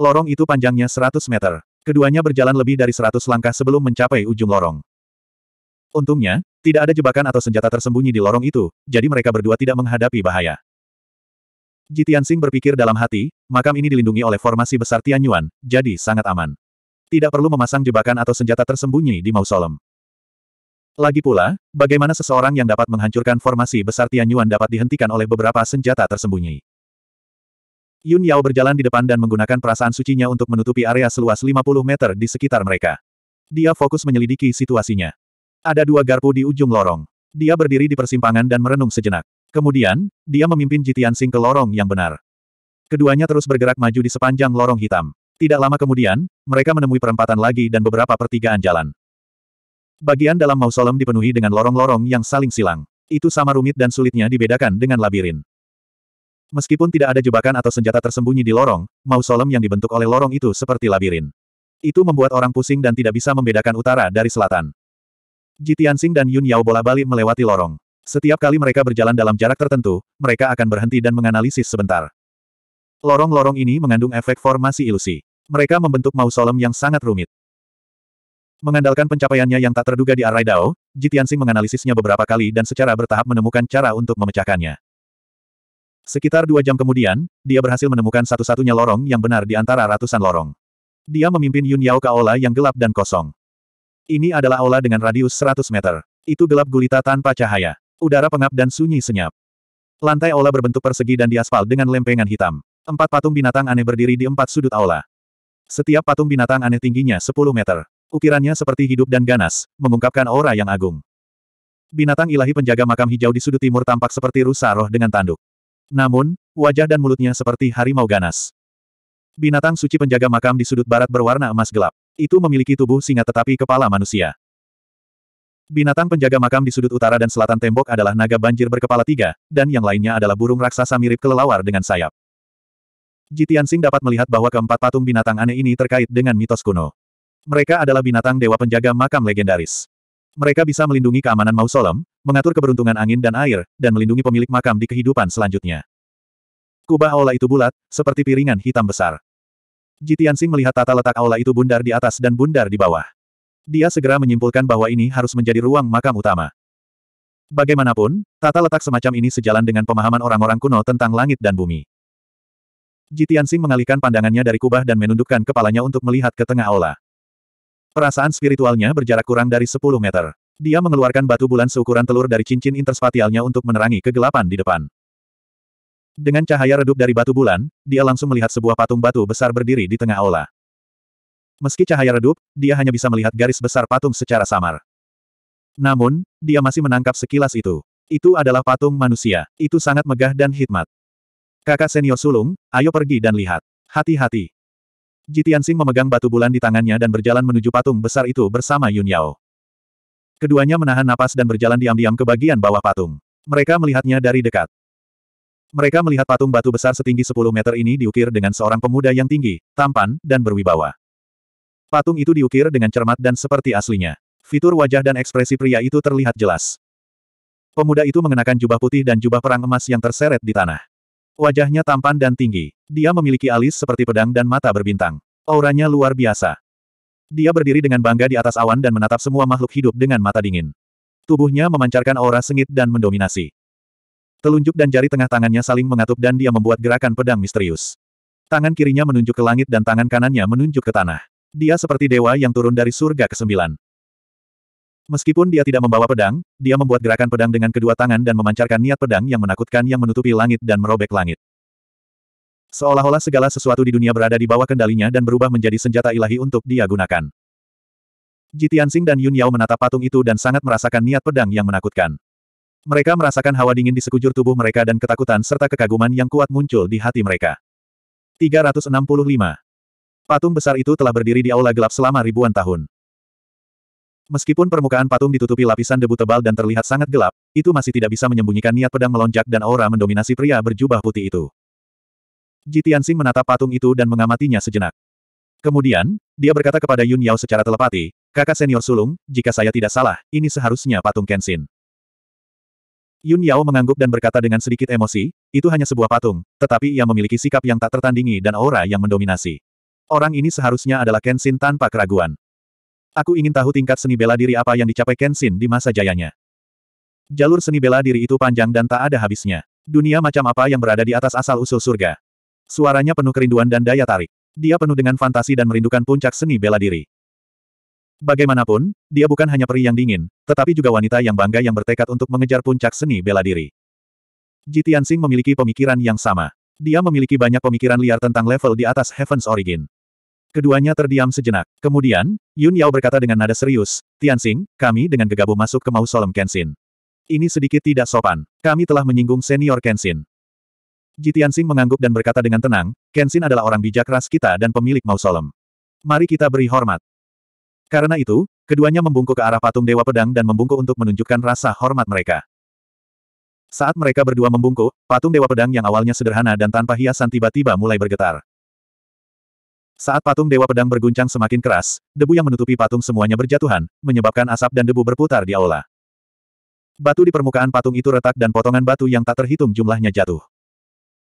Lorong itu panjangnya 100 meter. Keduanya berjalan lebih dari 100 langkah sebelum mencapai ujung lorong. Untungnya, tidak ada jebakan atau senjata tersembunyi di lorong itu, jadi mereka berdua tidak menghadapi bahaya. Jitian Sing berpikir dalam hati, makam ini dilindungi oleh formasi besar Tianyuan, jadi sangat aman. Tidak perlu memasang jebakan atau senjata tersembunyi di mausolem. Lagi pula, bagaimana seseorang yang dapat menghancurkan formasi besar Yuan dapat dihentikan oleh beberapa senjata tersembunyi? Yun Yao berjalan di depan dan menggunakan perasaan sucinya untuk menutupi area seluas 50 meter di sekitar mereka. Dia fokus menyelidiki situasinya. Ada dua garpu di ujung lorong. Dia berdiri di persimpangan dan merenung sejenak. Kemudian, dia memimpin Jitian Sing ke lorong yang benar. Keduanya terus bergerak maju di sepanjang lorong hitam. Tidak lama kemudian, mereka menemui perempatan lagi dan beberapa pertigaan jalan. Bagian dalam mausolem dipenuhi dengan lorong-lorong yang saling silang. Itu sama rumit dan sulitnya dibedakan dengan labirin. Meskipun tidak ada jebakan atau senjata tersembunyi di lorong, mausolem yang dibentuk oleh lorong itu seperti labirin. Itu membuat orang pusing dan tidak bisa membedakan utara dari selatan. Jitiansing dan Yun Yao bola-balik melewati lorong. Setiap kali mereka berjalan dalam jarak tertentu, mereka akan berhenti dan menganalisis sebentar. Lorong-lorong ini mengandung efek formasi ilusi. Mereka membentuk mausolem yang sangat rumit. Mengandalkan pencapaiannya yang tak terduga di Arai Dao, Jitiansing menganalisisnya beberapa kali dan secara bertahap menemukan cara untuk memecahkannya. Sekitar dua jam kemudian, dia berhasil menemukan satu-satunya lorong yang benar di antara ratusan lorong. Dia memimpin Yun Yao ke aula yang gelap dan kosong. Ini adalah aula dengan radius 100 meter. Itu gelap gulita tanpa cahaya. Udara pengap dan sunyi senyap. Lantai aula berbentuk persegi dan diaspal dengan lempengan hitam. Empat patung binatang aneh berdiri di empat sudut aula. Setiap patung binatang aneh tingginya 10 meter. Ukirannya seperti hidup dan ganas, mengungkapkan aura yang agung. Binatang ilahi penjaga makam hijau di sudut timur tampak seperti rusa roh dengan tanduk. Namun, wajah dan mulutnya seperti harimau ganas. Binatang suci penjaga makam di sudut barat berwarna emas gelap. Itu memiliki tubuh singa tetapi kepala manusia. Binatang penjaga makam di sudut utara dan selatan tembok adalah naga banjir berkepala tiga, dan yang lainnya adalah burung raksasa mirip kelelawar dengan sayap. Jitian Sing dapat melihat bahwa keempat patung binatang aneh ini terkait dengan mitos kuno. Mereka adalah binatang dewa penjaga makam legendaris. Mereka bisa melindungi keamanan mausoleum, mengatur keberuntungan angin dan air, dan melindungi pemilik makam di kehidupan selanjutnya. Kubah aula itu bulat, seperti piringan hitam besar. Jitiansing melihat tata letak aula itu bundar di atas dan bundar di bawah. Dia segera menyimpulkan bahwa ini harus menjadi ruang makam utama. Bagaimanapun, tata letak semacam ini sejalan dengan pemahaman orang-orang kuno tentang langit dan bumi. Jitiansing mengalihkan pandangannya dari kubah dan menundukkan kepalanya untuk melihat ke tengah aula. Perasaan spiritualnya berjarak kurang dari 10 meter. Dia mengeluarkan batu bulan seukuran telur dari cincin interspatialnya untuk menerangi kegelapan di depan. Dengan cahaya redup dari batu bulan, dia langsung melihat sebuah patung batu besar berdiri di tengah aula. Meski cahaya redup, dia hanya bisa melihat garis besar patung secara samar. Namun, dia masih menangkap sekilas itu. Itu adalah patung manusia. Itu sangat megah dan hikmat. Kakak senior sulung, ayo pergi dan lihat. Hati-hati. Jitian memegang batu bulan di tangannya dan berjalan menuju patung besar itu bersama Yun Yao. Keduanya menahan napas dan berjalan diam-diam ke bagian bawah patung. Mereka melihatnya dari dekat. Mereka melihat patung batu besar setinggi 10 meter ini diukir dengan seorang pemuda yang tinggi, tampan, dan berwibawa. Patung itu diukir dengan cermat dan seperti aslinya. Fitur wajah dan ekspresi pria itu terlihat jelas. Pemuda itu mengenakan jubah putih dan jubah perang emas yang terseret di tanah. Wajahnya tampan dan tinggi. Dia memiliki alis seperti pedang dan mata berbintang. Auranya luar biasa. Dia berdiri dengan bangga di atas awan dan menatap semua makhluk hidup dengan mata dingin. Tubuhnya memancarkan aura sengit dan mendominasi. Telunjuk dan jari tengah tangannya saling mengatup dan dia membuat gerakan pedang misterius. Tangan kirinya menunjuk ke langit dan tangan kanannya menunjuk ke tanah. Dia seperti dewa yang turun dari surga ke sembilan. Meskipun dia tidak membawa pedang, dia membuat gerakan pedang dengan kedua tangan dan memancarkan niat pedang yang menakutkan yang menutupi langit dan merobek langit. Seolah-olah segala sesuatu di dunia berada di bawah kendalinya dan berubah menjadi senjata ilahi untuk dia gunakan. Jitiansing dan Yun Yao menatap patung itu dan sangat merasakan niat pedang yang menakutkan. Mereka merasakan hawa dingin di sekujur tubuh mereka dan ketakutan serta kekaguman yang kuat muncul di hati mereka. 365. Patung besar itu telah berdiri di aula gelap selama ribuan tahun. Meskipun permukaan patung ditutupi lapisan debu tebal dan terlihat sangat gelap, itu masih tidak bisa menyembunyikan niat pedang melonjak dan aura mendominasi pria berjubah putih itu. Jitiansing menatap patung itu dan mengamatinya sejenak. Kemudian, dia berkata kepada Yun Yao secara telepati, kakak senior sulung, jika saya tidak salah, ini seharusnya patung Kenshin. Yun Yao mengangguk dan berkata dengan sedikit emosi, itu hanya sebuah patung, tetapi ia memiliki sikap yang tak tertandingi dan aura yang mendominasi. Orang ini seharusnya adalah Kenshin tanpa keraguan. Aku ingin tahu tingkat seni bela diri apa yang dicapai Kenshin di masa jayanya. Jalur seni bela diri itu panjang dan tak ada habisnya. Dunia macam apa yang berada di atas asal-usul surga. Suaranya penuh kerinduan dan daya tarik. Dia penuh dengan fantasi dan merindukan puncak seni bela diri. Bagaimanapun, dia bukan hanya peri yang dingin, tetapi juga wanita yang bangga yang bertekad untuk mengejar puncak seni bela diri. Jitian Singh memiliki pemikiran yang sama. Dia memiliki banyak pemikiran liar tentang level di atas Heaven's Origin. Keduanya terdiam sejenak. Kemudian, Yun Yao berkata dengan nada serius, Tianxing, kami dengan gegabah masuk ke mausolem Kenshin. Ini sedikit tidak sopan. Kami telah menyinggung senior Kenshin. Ji Tianxing mengangguk dan berkata dengan tenang, Kenshin adalah orang bijak ras kita dan pemilik mausolem. Mari kita beri hormat. Karena itu, keduanya membungkuk ke arah patung Dewa Pedang dan membungkuk untuk menunjukkan rasa hormat mereka. Saat mereka berdua membungkuk, patung Dewa Pedang yang awalnya sederhana dan tanpa hiasan tiba-tiba mulai bergetar. Saat patung Dewa Pedang berguncang semakin keras, debu yang menutupi patung semuanya berjatuhan, menyebabkan asap dan debu berputar di aula. Batu di permukaan patung itu retak dan potongan batu yang tak terhitung jumlahnya jatuh.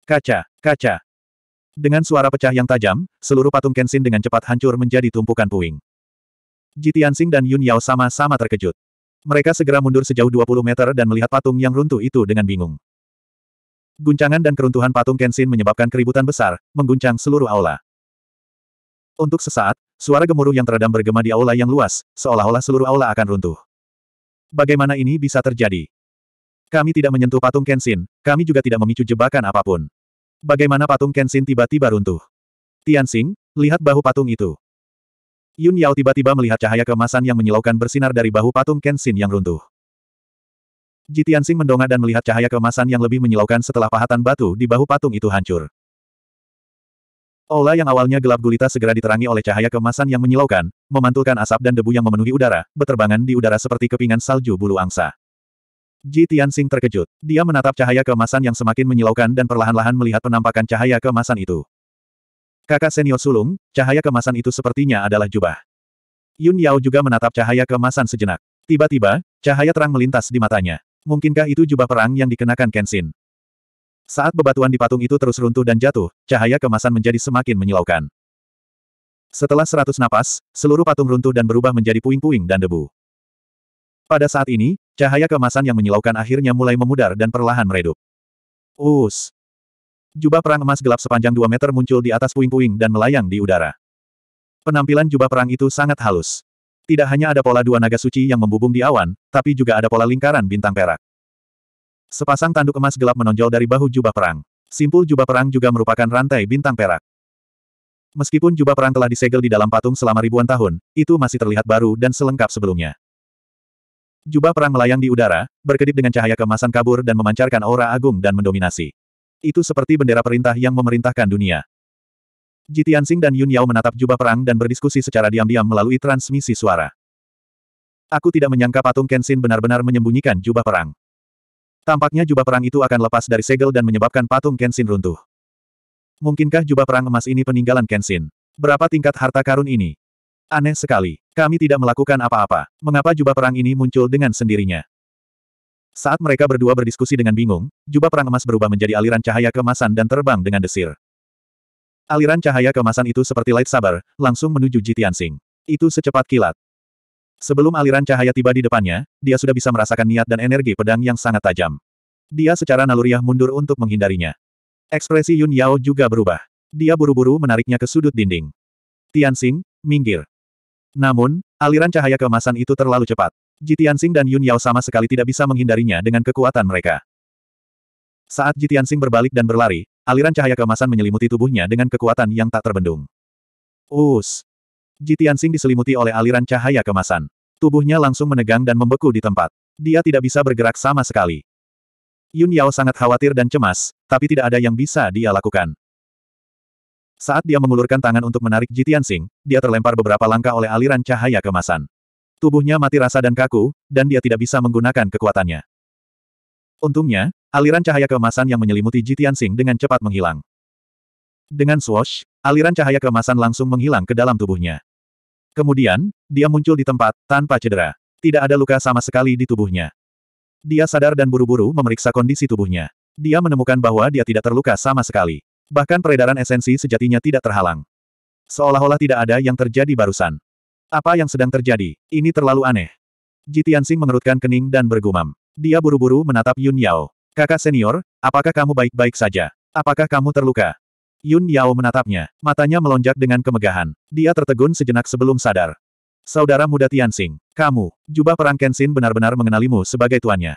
Kaca, kaca. Dengan suara pecah yang tajam, seluruh patung Kenshin dengan cepat hancur menjadi tumpukan puing. Jitiansing dan Yun Yao sama-sama terkejut. Mereka segera mundur sejauh 20 meter dan melihat patung yang runtuh itu dengan bingung. Guncangan dan keruntuhan patung Kenshin menyebabkan keributan besar, mengguncang seluruh aula. Untuk sesaat, suara gemuruh yang teredam bergema di aula yang luas, seolah-olah seluruh aula akan runtuh. Bagaimana ini bisa terjadi? Kami tidak menyentuh patung Kenshin, kami juga tidak memicu jebakan apapun. Bagaimana patung Kenshin tiba-tiba runtuh? Tianxing, lihat bahu patung itu. Yun Yao tiba-tiba melihat cahaya kemasan yang menyilaukan bersinar dari bahu patung Kenshin yang runtuh. Ji Tianxing mendongak dan melihat cahaya kemasan yang lebih menyilaukan setelah pahatan batu di bahu patung itu hancur. Aula yang awalnya gelap gulita segera diterangi oleh cahaya kemasan yang menyilaukan, memantulkan asap dan debu yang memenuhi udara, beterbangan di udara seperti kepingan salju bulu angsa. Ji Tianxing terkejut. Dia menatap cahaya kemasan yang semakin menyilaukan dan perlahan-lahan melihat penampakan cahaya kemasan itu. Kakak senior sulung, cahaya kemasan itu sepertinya adalah jubah. Yun Yao juga menatap cahaya kemasan sejenak. Tiba-tiba, cahaya terang melintas di matanya. Mungkinkah itu jubah perang yang dikenakan Kenshin? Saat bebatuan di patung itu terus runtuh dan jatuh, cahaya kemasan menjadi semakin menyilaukan. Setelah seratus napas, seluruh patung runtuh dan berubah menjadi puing-puing dan debu. Pada saat ini, cahaya kemasan yang menyilaukan akhirnya mulai memudar dan perlahan meredup. Us! Jubah perang emas gelap sepanjang dua meter muncul di atas puing-puing dan melayang di udara. Penampilan jubah perang itu sangat halus. Tidak hanya ada pola dua naga suci yang membubung di awan, tapi juga ada pola lingkaran bintang perak. Sepasang tanduk emas gelap menonjol dari bahu jubah perang. Simpul jubah perang juga merupakan rantai bintang perak. Meskipun jubah perang telah disegel di dalam patung selama ribuan tahun, itu masih terlihat baru dan selengkap sebelumnya. Jubah perang melayang di udara, berkedip dengan cahaya kemasan kabur dan memancarkan aura agung dan mendominasi. Itu seperti bendera perintah yang memerintahkan dunia. Jitiansing dan Yun Yao menatap jubah perang dan berdiskusi secara diam-diam melalui transmisi suara. Aku tidak menyangka patung Kenshin benar-benar menyembunyikan jubah perang. Tampaknya jubah perang itu akan lepas dari segel dan menyebabkan patung Kenshin runtuh. Mungkinkah jubah perang emas ini peninggalan Kenshin? Berapa tingkat harta karun ini? Aneh sekali. Kami tidak melakukan apa-apa. Mengapa jubah perang ini muncul dengan sendirinya? Saat mereka berdua berdiskusi dengan bingung, jubah perang emas berubah menjadi aliran cahaya kemasan dan terbang dengan desir. Aliran cahaya kemasan itu seperti light saber, langsung menuju Jitiansing. Itu secepat kilat. Sebelum aliran cahaya tiba di depannya, dia sudah bisa merasakan niat dan energi pedang yang sangat tajam. Dia secara naluriah mundur untuk menghindarinya. Ekspresi Yun Yao juga berubah. Dia buru-buru menariknya ke sudut dinding. Tianxing, minggir. Namun, aliran cahaya kemasan itu terlalu cepat. Ji Jitiansing dan Yun Yao sama sekali tidak bisa menghindarinya dengan kekuatan mereka. Saat Ji Jitiansing berbalik dan berlari, aliran cahaya kemasan menyelimuti tubuhnya dengan kekuatan yang tak terbendung. Us! Ji Tianxing diselimuti oleh aliran cahaya kemasan. Tubuhnya langsung menegang dan membeku di tempat. Dia tidak bisa bergerak sama sekali. Yun Yao sangat khawatir dan cemas, tapi tidak ada yang bisa dia lakukan. Saat dia mengulurkan tangan untuk menarik Ji Tianxing, dia terlempar beberapa langkah oleh aliran cahaya kemasan. Tubuhnya mati rasa dan kaku, dan dia tidak bisa menggunakan kekuatannya. Untungnya, aliran cahaya kemasan yang menyelimuti Ji Tianxing dengan cepat menghilang. Dengan swash, aliran cahaya kemasan langsung menghilang ke dalam tubuhnya. Kemudian, dia muncul di tempat, tanpa cedera. Tidak ada luka sama sekali di tubuhnya. Dia sadar dan buru-buru memeriksa kondisi tubuhnya. Dia menemukan bahwa dia tidak terluka sama sekali. Bahkan peredaran esensi sejatinya tidak terhalang. Seolah-olah tidak ada yang terjadi barusan. Apa yang sedang terjadi? Ini terlalu aneh. Jitiansing mengerutkan kening dan bergumam. Dia buru-buru menatap Yun Yao. Kakak senior, apakah kamu baik-baik saja? Apakah kamu terluka? Yun Yao menatapnya, matanya melonjak dengan kemegahan. Dia tertegun sejenak sebelum sadar. Saudara muda Tianxing, kamu, jubah perang Kenshin benar-benar mengenalimu sebagai tuannya.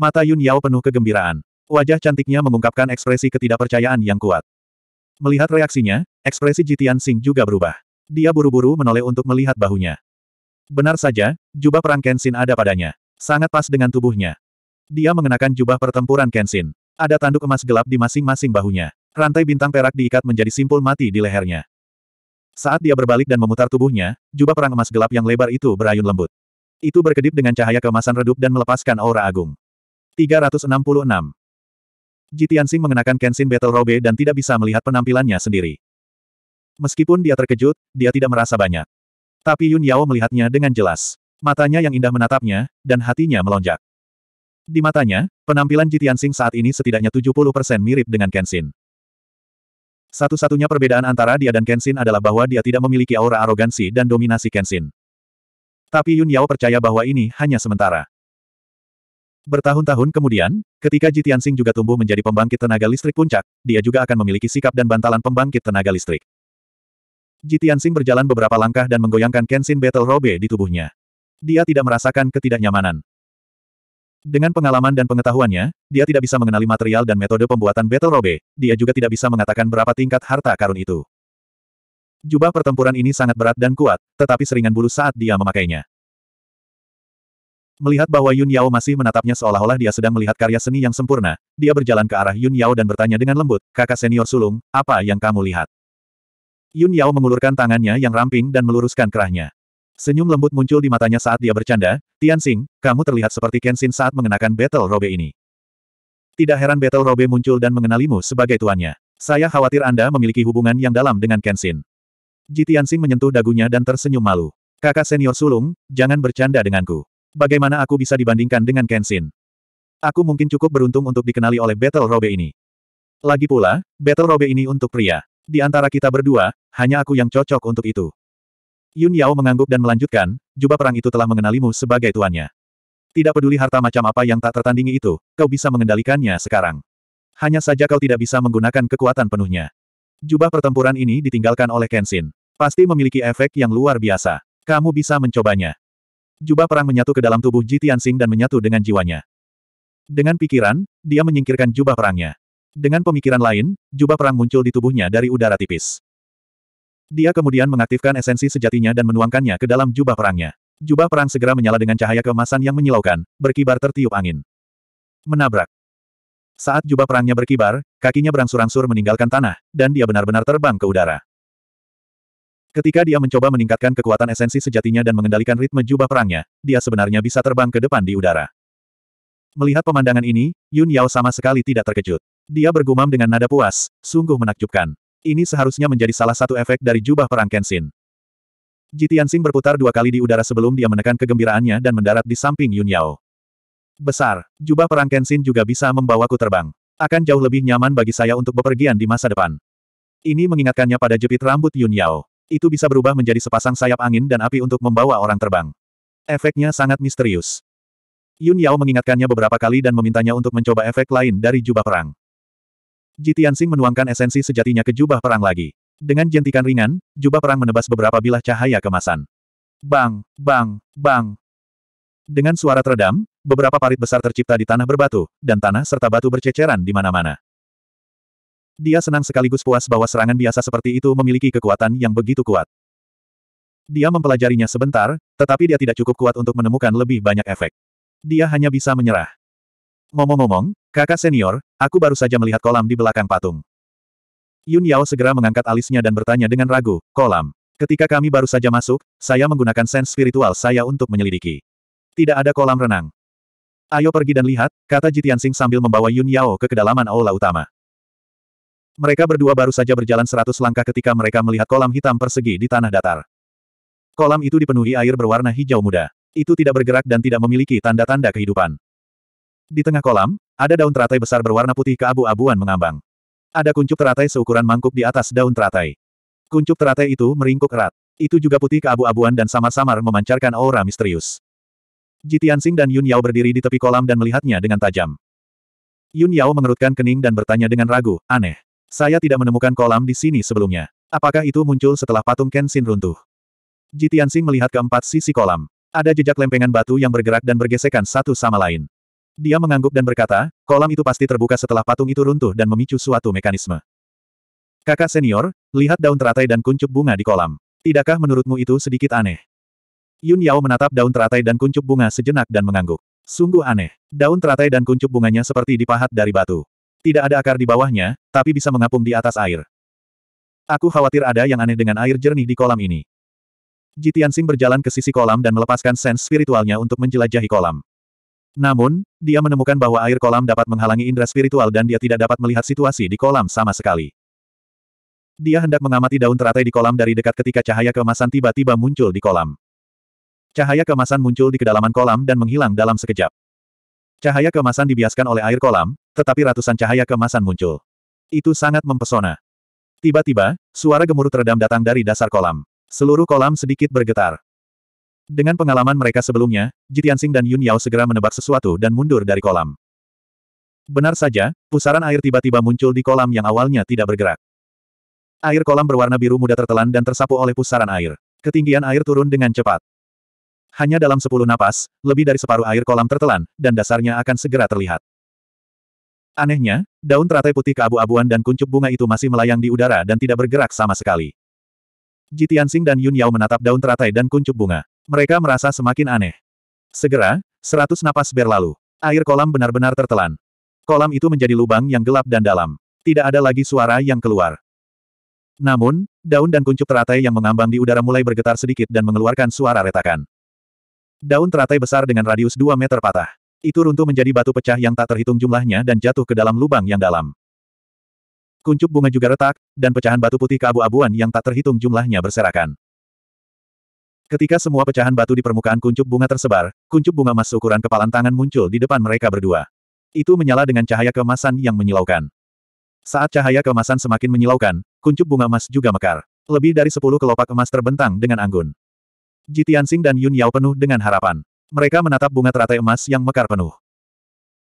Mata Yun Yao penuh kegembiraan. Wajah cantiknya mengungkapkan ekspresi ketidakpercayaan yang kuat. Melihat reaksinya, ekspresi Ji Tianxing juga berubah. Dia buru-buru menoleh untuk melihat bahunya. Benar saja, jubah perang Kenshin ada padanya. Sangat pas dengan tubuhnya. Dia mengenakan jubah pertempuran Kenshin. Ada tanduk emas gelap di masing-masing bahunya. Rantai bintang perak diikat menjadi simpul mati di lehernya. Saat dia berbalik dan memutar tubuhnya, jubah perang emas gelap yang lebar itu berayun lembut. Itu berkedip dengan cahaya kemasan redup dan melepaskan aura agung. 366. Jitiansing mengenakan Kenshin Battle Robe dan tidak bisa melihat penampilannya sendiri. Meskipun dia terkejut, dia tidak merasa banyak. Tapi Yun Yao melihatnya dengan jelas. Matanya yang indah menatapnya, dan hatinya melonjak. Di matanya, penampilan Jitiansing saat ini setidaknya 70% mirip dengan Kenshin. Satu-satunya perbedaan antara dia dan Kenshin adalah bahwa dia tidak memiliki aura arogansi dan dominasi Kenshin. Tapi Yun Yao percaya bahwa ini hanya sementara. Bertahun-tahun kemudian, ketika Ji Tianxing juga tumbuh menjadi pembangkit tenaga listrik puncak, dia juga akan memiliki sikap dan bantalan pembangkit tenaga listrik. Ji Tianxing berjalan beberapa langkah dan menggoyangkan Kenshin Battle Robe di tubuhnya. Dia tidak merasakan ketidaknyamanan. Dengan pengalaman dan pengetahuannya, dia tidak bisa mengenali material dan metode pembuatan Battle Robe, dia juga tidak bisa mengatakan berapa tingkat harta karun itu. Jubah pertempuran ini sangat berat dan kuat, tetapi seringan bulu saat dia memakainya. Melihat bahwa Yun Yao masih menatapnya seolah-olah dia sedang melihat karya seni yang sempurna, dia berjalan ke arah Yun Yao dan bertanya dengan lembut, kakak senior sulung, apa yang kamu lihat? Yun Yao mengulurkan tangannya yang ramping dan meluruskan kerahnya. Senyum lembut muncul di matanya saat dia bercanda, Tianxing, kamu terlihat seperti Kenshin saat mengenakan Battle Robe ini. Tidak heran Battle Robe muncul dan mengenalimu sebagai tuannya. Saya khawatir Anda memiliki hubungan yang dalam dengan Kenshin. Ji Tianxing menyentuh dagunya dan tersenyum malu. Kakak senior sulung, jangan bercanda denganku. Bagaimana aku bisa dibandingkan dengan Kenshin? Aku mungkin cukup beruntung untuk dikenali oleh Battle Robe ini. Lagi pula, Battle Robe ini untuk pria. Di antara kita berdua, hanya aku yang cocok untuk itu. Yun Yao mengangguk dan melanjutkan, jubah perang itu telah mengenalimu sebagai tuannya. Tidak peduli harta macam apa yang tak tertandingi itu, kau bisa mengendalikannya sekarang. Hanya saja kau tidak bisa menggunakan kekuatan penuhnya. Jubah pertempuran ini ditinggalkan oleh Kenshin. Pasti memiliki efek yang luar biasa. Kamu bisa mencobanya. Jubah perang menyatu ke dalam tubuh Ji Tianxing dan menyatu dengan jiwanya. Dengan pikiran, dia menyingkirkan jubah perangnya. Dengan pemikiran lain, jubah perang muncul di tubuhnya dari udara tipis. Dia kemudian mengaktifkan esensi sejatinya dan menuangkannya ke dalam jubah perangnya. Jubah perang segera menyala dengan cahaya keemasan yang menyilaukan, berkibar tertiup angin. Menabrak. Saat jubah perangnya berkibar, kakinya berangsur-angsur meninggalkan tanah, dan dia benar-benar terbang ke udara. Ketika dia mencoba meningkatkan kekuatan esensi sejatinya dan mengendalikan ritme jubah perangnya, dia sebenarnya bisa terbang ke depan di udara. Melihat pemandangan ini, Yun Yao sama sekali tidak terkejut. Dia bergumam dengan nada puas, sungguh menakjubkan. Ini seharusnya menjadi salah satu efek dari jubah perang Kenshin. Jitiansing berputar dua kali di udara sebelum dia menekan kegembiraannya dan mendarat di samping Yun Yao. Besar, jubah perang Kenshin juga bisa membawaku terbang. Akan jauh lebih nyaman bagi saya untuk bepergian di masa depan. Ini mengingatkannya pada jepit rambut Yun Yao. Itu bisa berubah menjadi sepasang sayap angin dan api untuk membawa orang terbang. Efeknya sangat misterius. Yun Yao mengingatkannya beberapa kali dan memintanya untuk mencoba efek lain dari jubah perang. Ji Tianxing menuangkan esensi sejatinya ke jubah perang lagi. Dengan jentikan ringan, jubah perang menebas beberapa bilah cahaya kemasan. Bang, bang, bang. Dengan suara teredam, beberapa parit besar tercipta di tanah berbatu, dan tanah serta batu berceceran di mana-mana. Dia senang sekaligus puas bahwa serangan biasa seperti itu memiliki kekuatan yang begitu kuat. Dia mempelajarinya sebentar, tetapi dia tidak cukup kuat untuk menemukan lebih banyak efek. Dia hanya bisa menyerah. Ngomong-ngomong, kakak senior, Aku baru saja melihat kolam di belakang patung. Yun Yao segera mengangkat alisnya dan bertanya dengan ragu, kolam. Ketika kami baru saja masuk, saya menggunakan sens spiritual saya untuk menyelidiki. Tidak ada kolam renang. Ayo pergi dan lihat, kata Jitian Sing sambil membawa Yun Yao ke kedalaman aula utama. Mereka berdua baru saja berjalan seratus langkah ketika mereka melihat kolam hitam persegi di tanah datar. Kolam itu dipenuhi air berwarna hijau muda. Itu tidak bergerak dan tidak memiliki tanda-tanda kehidupan. Di tengah kolam, ada daun teratai besar berwarna putih keabu-abuan mengambang. Ada kuncup teratai seukuran mangkuk di atas daun teratai. Kuncup teratai itu meringkuk erat. Itu juga putih keabu-abuan dan samar-samar memancarkan aura misterius. Jitiansing dan Yun Yao berdiri di tepi kolam dan melihatnya dengan tajam. Yun Yao mengerutkan kening dan bertanya dengan ragu, aneh. Saya tidak menemukan kolam di sini sebelumnya. Apakah itu muncul setelah patung Kenshin runtuh? Jitiansing melihat keempat sisi kolam. Ada jejak lempengan batu yang bergerak dan bergesekan satu sama lain. Dia mengangguk dan berkata, kolam itu pasti terbuka setelah patung itu runtuh dan memicu suatu mekanisme. Kakak senior, lihat daun teratai dan kuncup bunga di kolam. Tidakkah menurutmu itu sedikit aneh? Yun Yao menatap daun teratai dan kuncup bunga sejenak dan mengangguk. Sungguh aneh. Daun teratai dan kuncup bunganya seperti dipahat dari batu. Tidak ada akar di bawahnya, tapi bisa mengapung di atas air. Aku khawatir ada yang aneh dengan air jernih di kolam ini. Jitian Sing berjalan ke sisi kolam dan melepaskan sens spiritualnya untuk menjelajahi kolam. Namun, dia menemukan bahwa air kolam dapat menghalangi indera spiritual dan dia tidak dapat melihat situasi di kolam sama sekali. Dia hendak mengamati daun teratai di kolam dari dekat ketika cahaya kemasan tiba-tiba muncul di kolam. Cahaya kemasan muncul di kedalaman kolam dan menghilang dalam sekejap. Cahaya kemasan dibiaskan oleh air kolam, tetapi ratusan cahaya kemasan muncul. Itu sangat mempesona. Tiba-tiba, suara gemuruh teredam datang dari dasar kolam. Seluruh kolam sedikit bergetar. Dengan pengalaman mereka sebelumnya, Jitiansing dan Yun Yao segera menebak sesuatu dan mundur dari kolam. Benar saja, pusaran air tiba-tiba muncul di kolam yang awalnya tidak bergerak. Air kolam berwarna biru muda tertelan dan tersapu oleh pusaran air. Ketinggian air turun dengan cepat. Hanya dalam sepuluh napas, lebih dari separuh air kolam tertelan, dan dasarnya akan segera terlihat. Anehnya, daun teratai putih keabu-abuan dan kuncup bunga itu masih melayang di udara dan tidak bergerak sama sekali. Jitiansing dan Yun Yao menatap daun teratai dan kuncup bunga. Mereka merasa semakin aneh. Segera, seratus napas berlalu. Air kolam benar-benar tertelan. Kolam itu menjadi lubang yang gelap dan dalam. Tidak ada lagi suara yang keluar. Namun, daun dan kuncup teratai yang mengambang di udara mulai bergetar sedikit dan mengeluarkan suara retakan. Daun teratai besar dengan radius 2 meter patah. Itu runtuh menjadi batu pecah yang tak terhitung jumlahnya dan jatuh ke dalam lubang yang dalam. Kuncup bunga juga retak, dan pecahan batu putih keabu-abuan yang tak terhitung jumlahnya berserakan. Ketika semua pecahan batu di permukaan kuncup bunga tersebar, kuncup bunga emas ukuran kepalan tangan muncul di depan mereka berdua. Itu menyala dengan cahaya keemasan yang menyilaukan. Saat cahaya keemasan semakin menyilaukan, kuncup bunga emas juga mekar. Lebih dari sepuluh kelopak emas terbentang dengan anggun. Jitiansing dan Yun Yao penuh dengan harapan. Mereka menatap bunga teratai emas yang mekar penuh.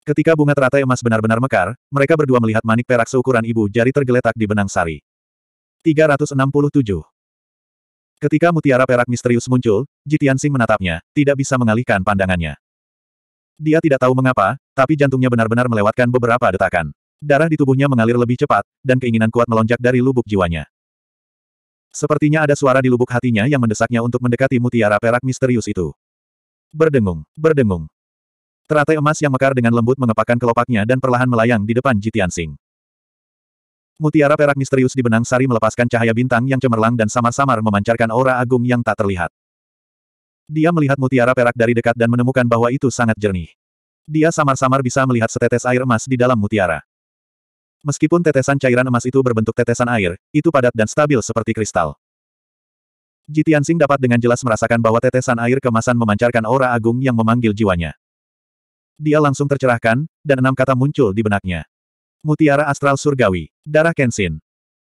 Ketika bunga teratai emas benar-benar mekar, mereka berdua melihat manik perak seukuran ibu jari tergeletak di benang sari. 367. Ketika mutiara perak misterius muncul, Jitiansing menatapnya, tidak bisa mengalihkan pandangannya. Dia tidak tahu mengapa, tapi jantungnya benar-benar melewatkan beberapa detakan. Darah di tubuhnya mengalir lebih cepat, dan keinginan kuat melonjak dari lubuk jiwanya. Sepertinya ada suara di lubuk hatinya yang mendesaknya untuk mendekati mutiara perak misterius itu. Berdengung, berdengung. Teratai emas yang mekar dengan lembut mengepakkan kelopaknya dan perlahan melayang di depan Jitiansing. Mutiara perak misterius di benang sari melepaskan cahaya bintang yang cemerlang dan samar-samar memancarkan aura agung yang tak terlihat. Dia melihat mutiara perak dari dekat dan menemukan bahwa itu sangat jernih. Dia samar-samar bisa melihat setetes air emas di dalam mutiara. Meskipun tetesan cairan emas itu berbentuk tetesan air, itu padat dan stabil seperti kristal. Jitiansing dapat dengan jelas merasakan bahwa tetesan air kemasan memancarkan aura agung yang memanggil jiwanya. Dia langsung tercerahkan, dan enam kata muncul di benaknya. Mutiara Astral Surgawi. Darah Kenshin.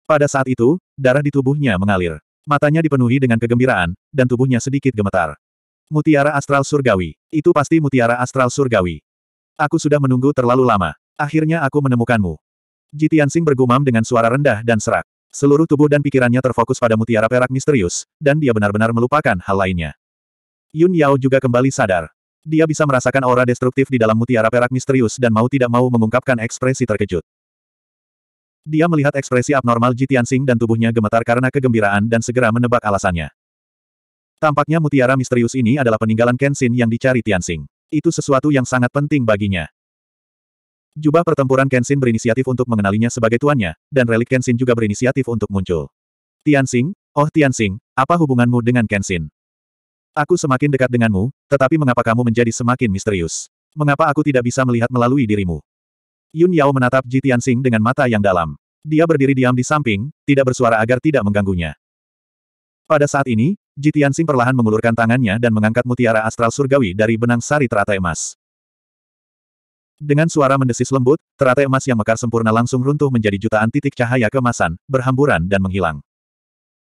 Pada saat itu, darah di tubuhnya mengalir. Matanya dipenuhi dengan kegembiraan, dan tubuhnya sedikit gemetar. Mutiara Astral Surgawi. Itu pasti Mutiara Astral Surgawi. Aku sudah menunggu terlalu lama. Akhirnya aku menemukanmu. Jitiansing bergumam dengan suara rendah dan serak. Seluruh tubuh dan pikirannya terfokus pada mutiara perak misterius, dan dia benar-benar melupakan hal lainnya. Yun Yao juga kembali sadar. Dia bisa merasakan aura destruktif di dalam mutiara perak misterius dan mau tidak mau mengungkapkan ekspresi terkejut. Dia melihat ekspresi abnormal Tianxing dan tubuhnya gemetar karena kegembiraan dan segera menebak alasannya. Tampaknya mutiara misterius ini adalah peninggalan Kenshin yang dicari Tianxing. Itu sesuatu yang sangat penting baginya. Jubah pertempuran Kenshin berinisiatif untuk mengenalinya sebagai tuannya, dan relik Kenshin juga berinisiatif untuk muncul. Tianxing, oh Tianxing, apa hubunganmu dengan Kenshin? Aku semakin dekat denganmu, tetapi mengapa kamu menjadi semakin misterius? Mengapa aku tidak bisa melihat melalui dirimu? Yun Yao menatap Ji Tianxing dengan mata yang dalam. Dia berdiri diam di samping, tidak bersuara agar tidak mengganggunya. Pada saat ini, Ji Tianxing perlahan mengulurkan tangannya dan mengangkat mutiara astral surgawi dari benang sari teratai emas. Dengan suara mendesis lembut, teratai emas yang mekar sempurna langsung runtuh menjadi jutaan titik cahaya kemasan, berhamburan dan menghilang.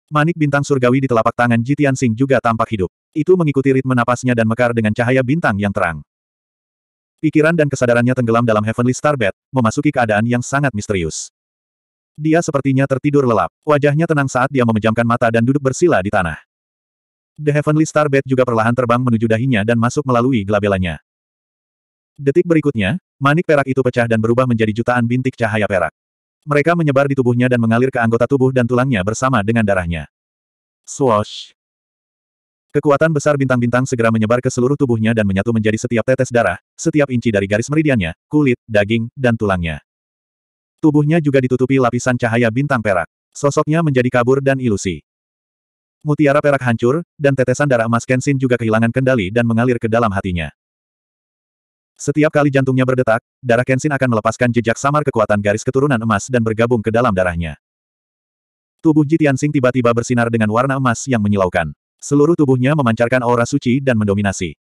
Manik bintang surgawi di telapak tangan Jitian Sing juga tampak hidup. Itu mengikuti ritme napasnya dan mekar dengan cahaya bintang yang terang. Pikiran dan kesadarannya tenggelam dalam Heavenly Starbed, memasuki keadaan yang sangat misterius. Dia sepertinya tertidur lelap, wajahnya tenang saat dia memejamkan mata dan duduk bersila di tanah. The Heavenly Starbed juga perlahan terbang menuju dahinya dan masuk melalui gelabelannya. Detik berikutnya, manik perak itu pecah dan berubah menjadi jutaan bintik cahaya perak. Mereka menyebar di tubuhnya dan mengalir ke anggota tubuh dan tulangnya bersama dengan darahnya. Swash. Kekuatan besar bintang-bintang segera menyebar ke seluruh tubuhnya dan menyatu menjadi setiap tetes darah, setiap inci dari garis meridiannya, kulit, daging, dan tulangnya. Tubuhnya juga ditutupi lapisan cahaya bintang perak. Sosoknya menjadi kabur dan ilusi. Mutiara perak hancur, dan tetesan darah emas Kenshin juga kehilangan kendali dan mengalir ke dalam hatinya. Setiap kali jantungnya berdetak, darah Kenshin akan melepaskan jejak samar kekuatan garis keturunan emas dan bergabung ke dalam darahnya. Tubuh Jitiansing tiba-tiba bersinar dengan warna emas yang menyilaukan. Seluruh tubuhnya memancarkan aura suci dan mendominasi.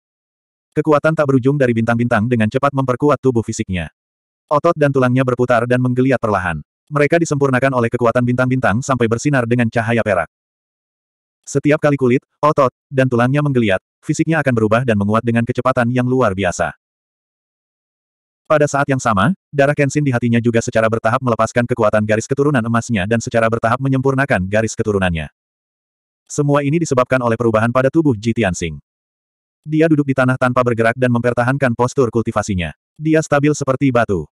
Kekuatan tak berujung dari bintang-bintang dengan cepat memperkuat tubuh fisiknya. Otot dan tulangnya berputar dan menggeliat perlahan. Mereka disempurnakan oleh kekuatan bintang-bintang sampai bersinar dengan cahaya perak. Setiap kali kulit, otot, dan tulangnya menggeliat, fisiknya akan berubah dan menguat dengan kecepatan yang luar biasa. Pada saat yang sama, darah Kenshin di hatinya juga secara bertahap melepaskan kekuatan garis keturunan emasnya dan secara bertahap menyempurnakan garis keturunannya. Semua ini disebabkan oleh perubahan pada tubuh Ji Tianxing. Dia duduk di tanah tanpa bergerak dan mempertahankan postur kultivasinya. Dia stabil seperti batu.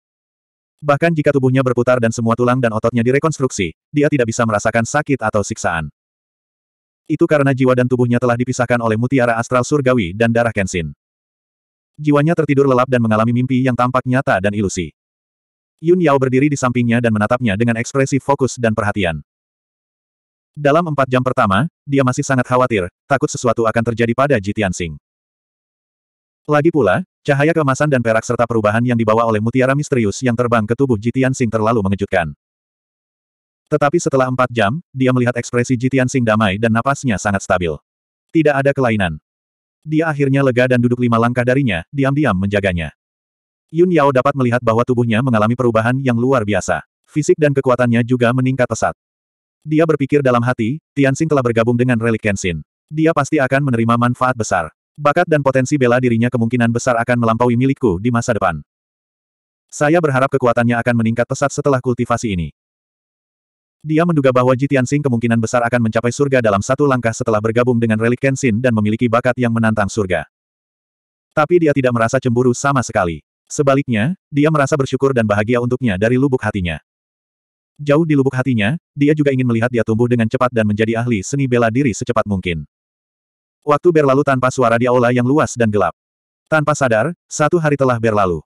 Bahkan jika tubuhnya berputar dan semua tulang dan ototnya direkonstruksi, dia tidak bisa merasakan sakit atau siksaan. Itu karena jiwa dan tubuhnya telah dipisahkan oleh mutiara astral surgawi dan darah Kenshin. Jiwanya tertidur lelap dan mengalami mimpi yang tampak nyata dan ilusi. Yun Yao berdiri di sampingnya dan menatapnya dengan ekspresi fokus dan perhatian. Dalam empat jam pertama, dia masih sangat khawatir, takut sesuatu akan terjadi pada Jitian Sing. Lagi pula, cahaya kemasan dan perak serta perubahan yang dibawa oleh mutiara misterius yang terbang ke tubuh Jitian Sing terlalu mengejutkan. Tetapi setelah empat jam, dia melihat ekspresi Jitian Sing damai dan napasnya sangat stabil. Tidak ada kelainan. Dia akhirnya lega dan duduk lima langkah darinya, diam-diam menjaganya. Yun Yao dapat melihat bahwa tubuhnya mengalami perubahan yang luar biasa. Fisik dan kekuatannya juga meningkat pesat. Dia berpikir dalam hati, Tianxing telah bergabung dengan relik Kenshin. Dia pasti akan menerima manfaat besar. Bakat dan potensi bela dirinya kemungkinan besar akan melampaui milikku di masa depan. Saya berharap kekuatannya akan meningkat pesat setelah kultivasi ini. Dia menduga bahwa Jitian Sing kemungkinan besar akan mencapai surga dalam satu langkah setelah bergabung dengan relik Kenshin dan memiliki bakat yang menantang surga. Tapi dia tidak merasa cemburu sama sekali. Sebaliknya, dia merasa bersyukur dan bahagia untuknya dari lubuk hatinya. Jauh di lubuk hatinya, dia juga ingin melihat dia tumbuh dengan cepat dan menjadi ahli seni bela diri secepat mungkin. Waktu berlalu tanpa suara di aula yang luas dan gelap. Tanpa sadar, satu hari telah berlalu.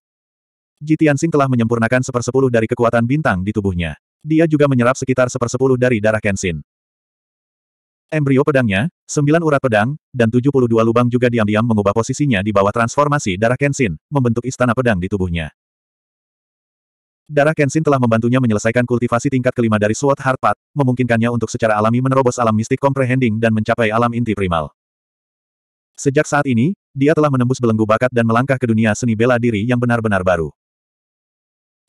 Jitian Sing telah menyempurnakan sepersepuluh dari kekuatan bintang di tubuhnya. Dia juga menyerap sekitar sepersepuluh dari darah Kenshin. Embrio pedangnya, sembilan urat pedang, dan tujuh puluh dua lubang juga diam-diam mengubah posisinya di bawah transformasi darah Kenshin, membentuk istana pedang di tubuhnya. Darah Kenshin telah membantunya menyelesaikan kultivasi tingkat kelima dari Sword Heart Path, memungkinkannya untuk secara alami menerobos alam mistik comprehending dan mencapai alam inti primal. Sejak saat ini, dia telah menembus belenggu bakat dan melangkah ke dunia seni bela diri yang benar-benar baru.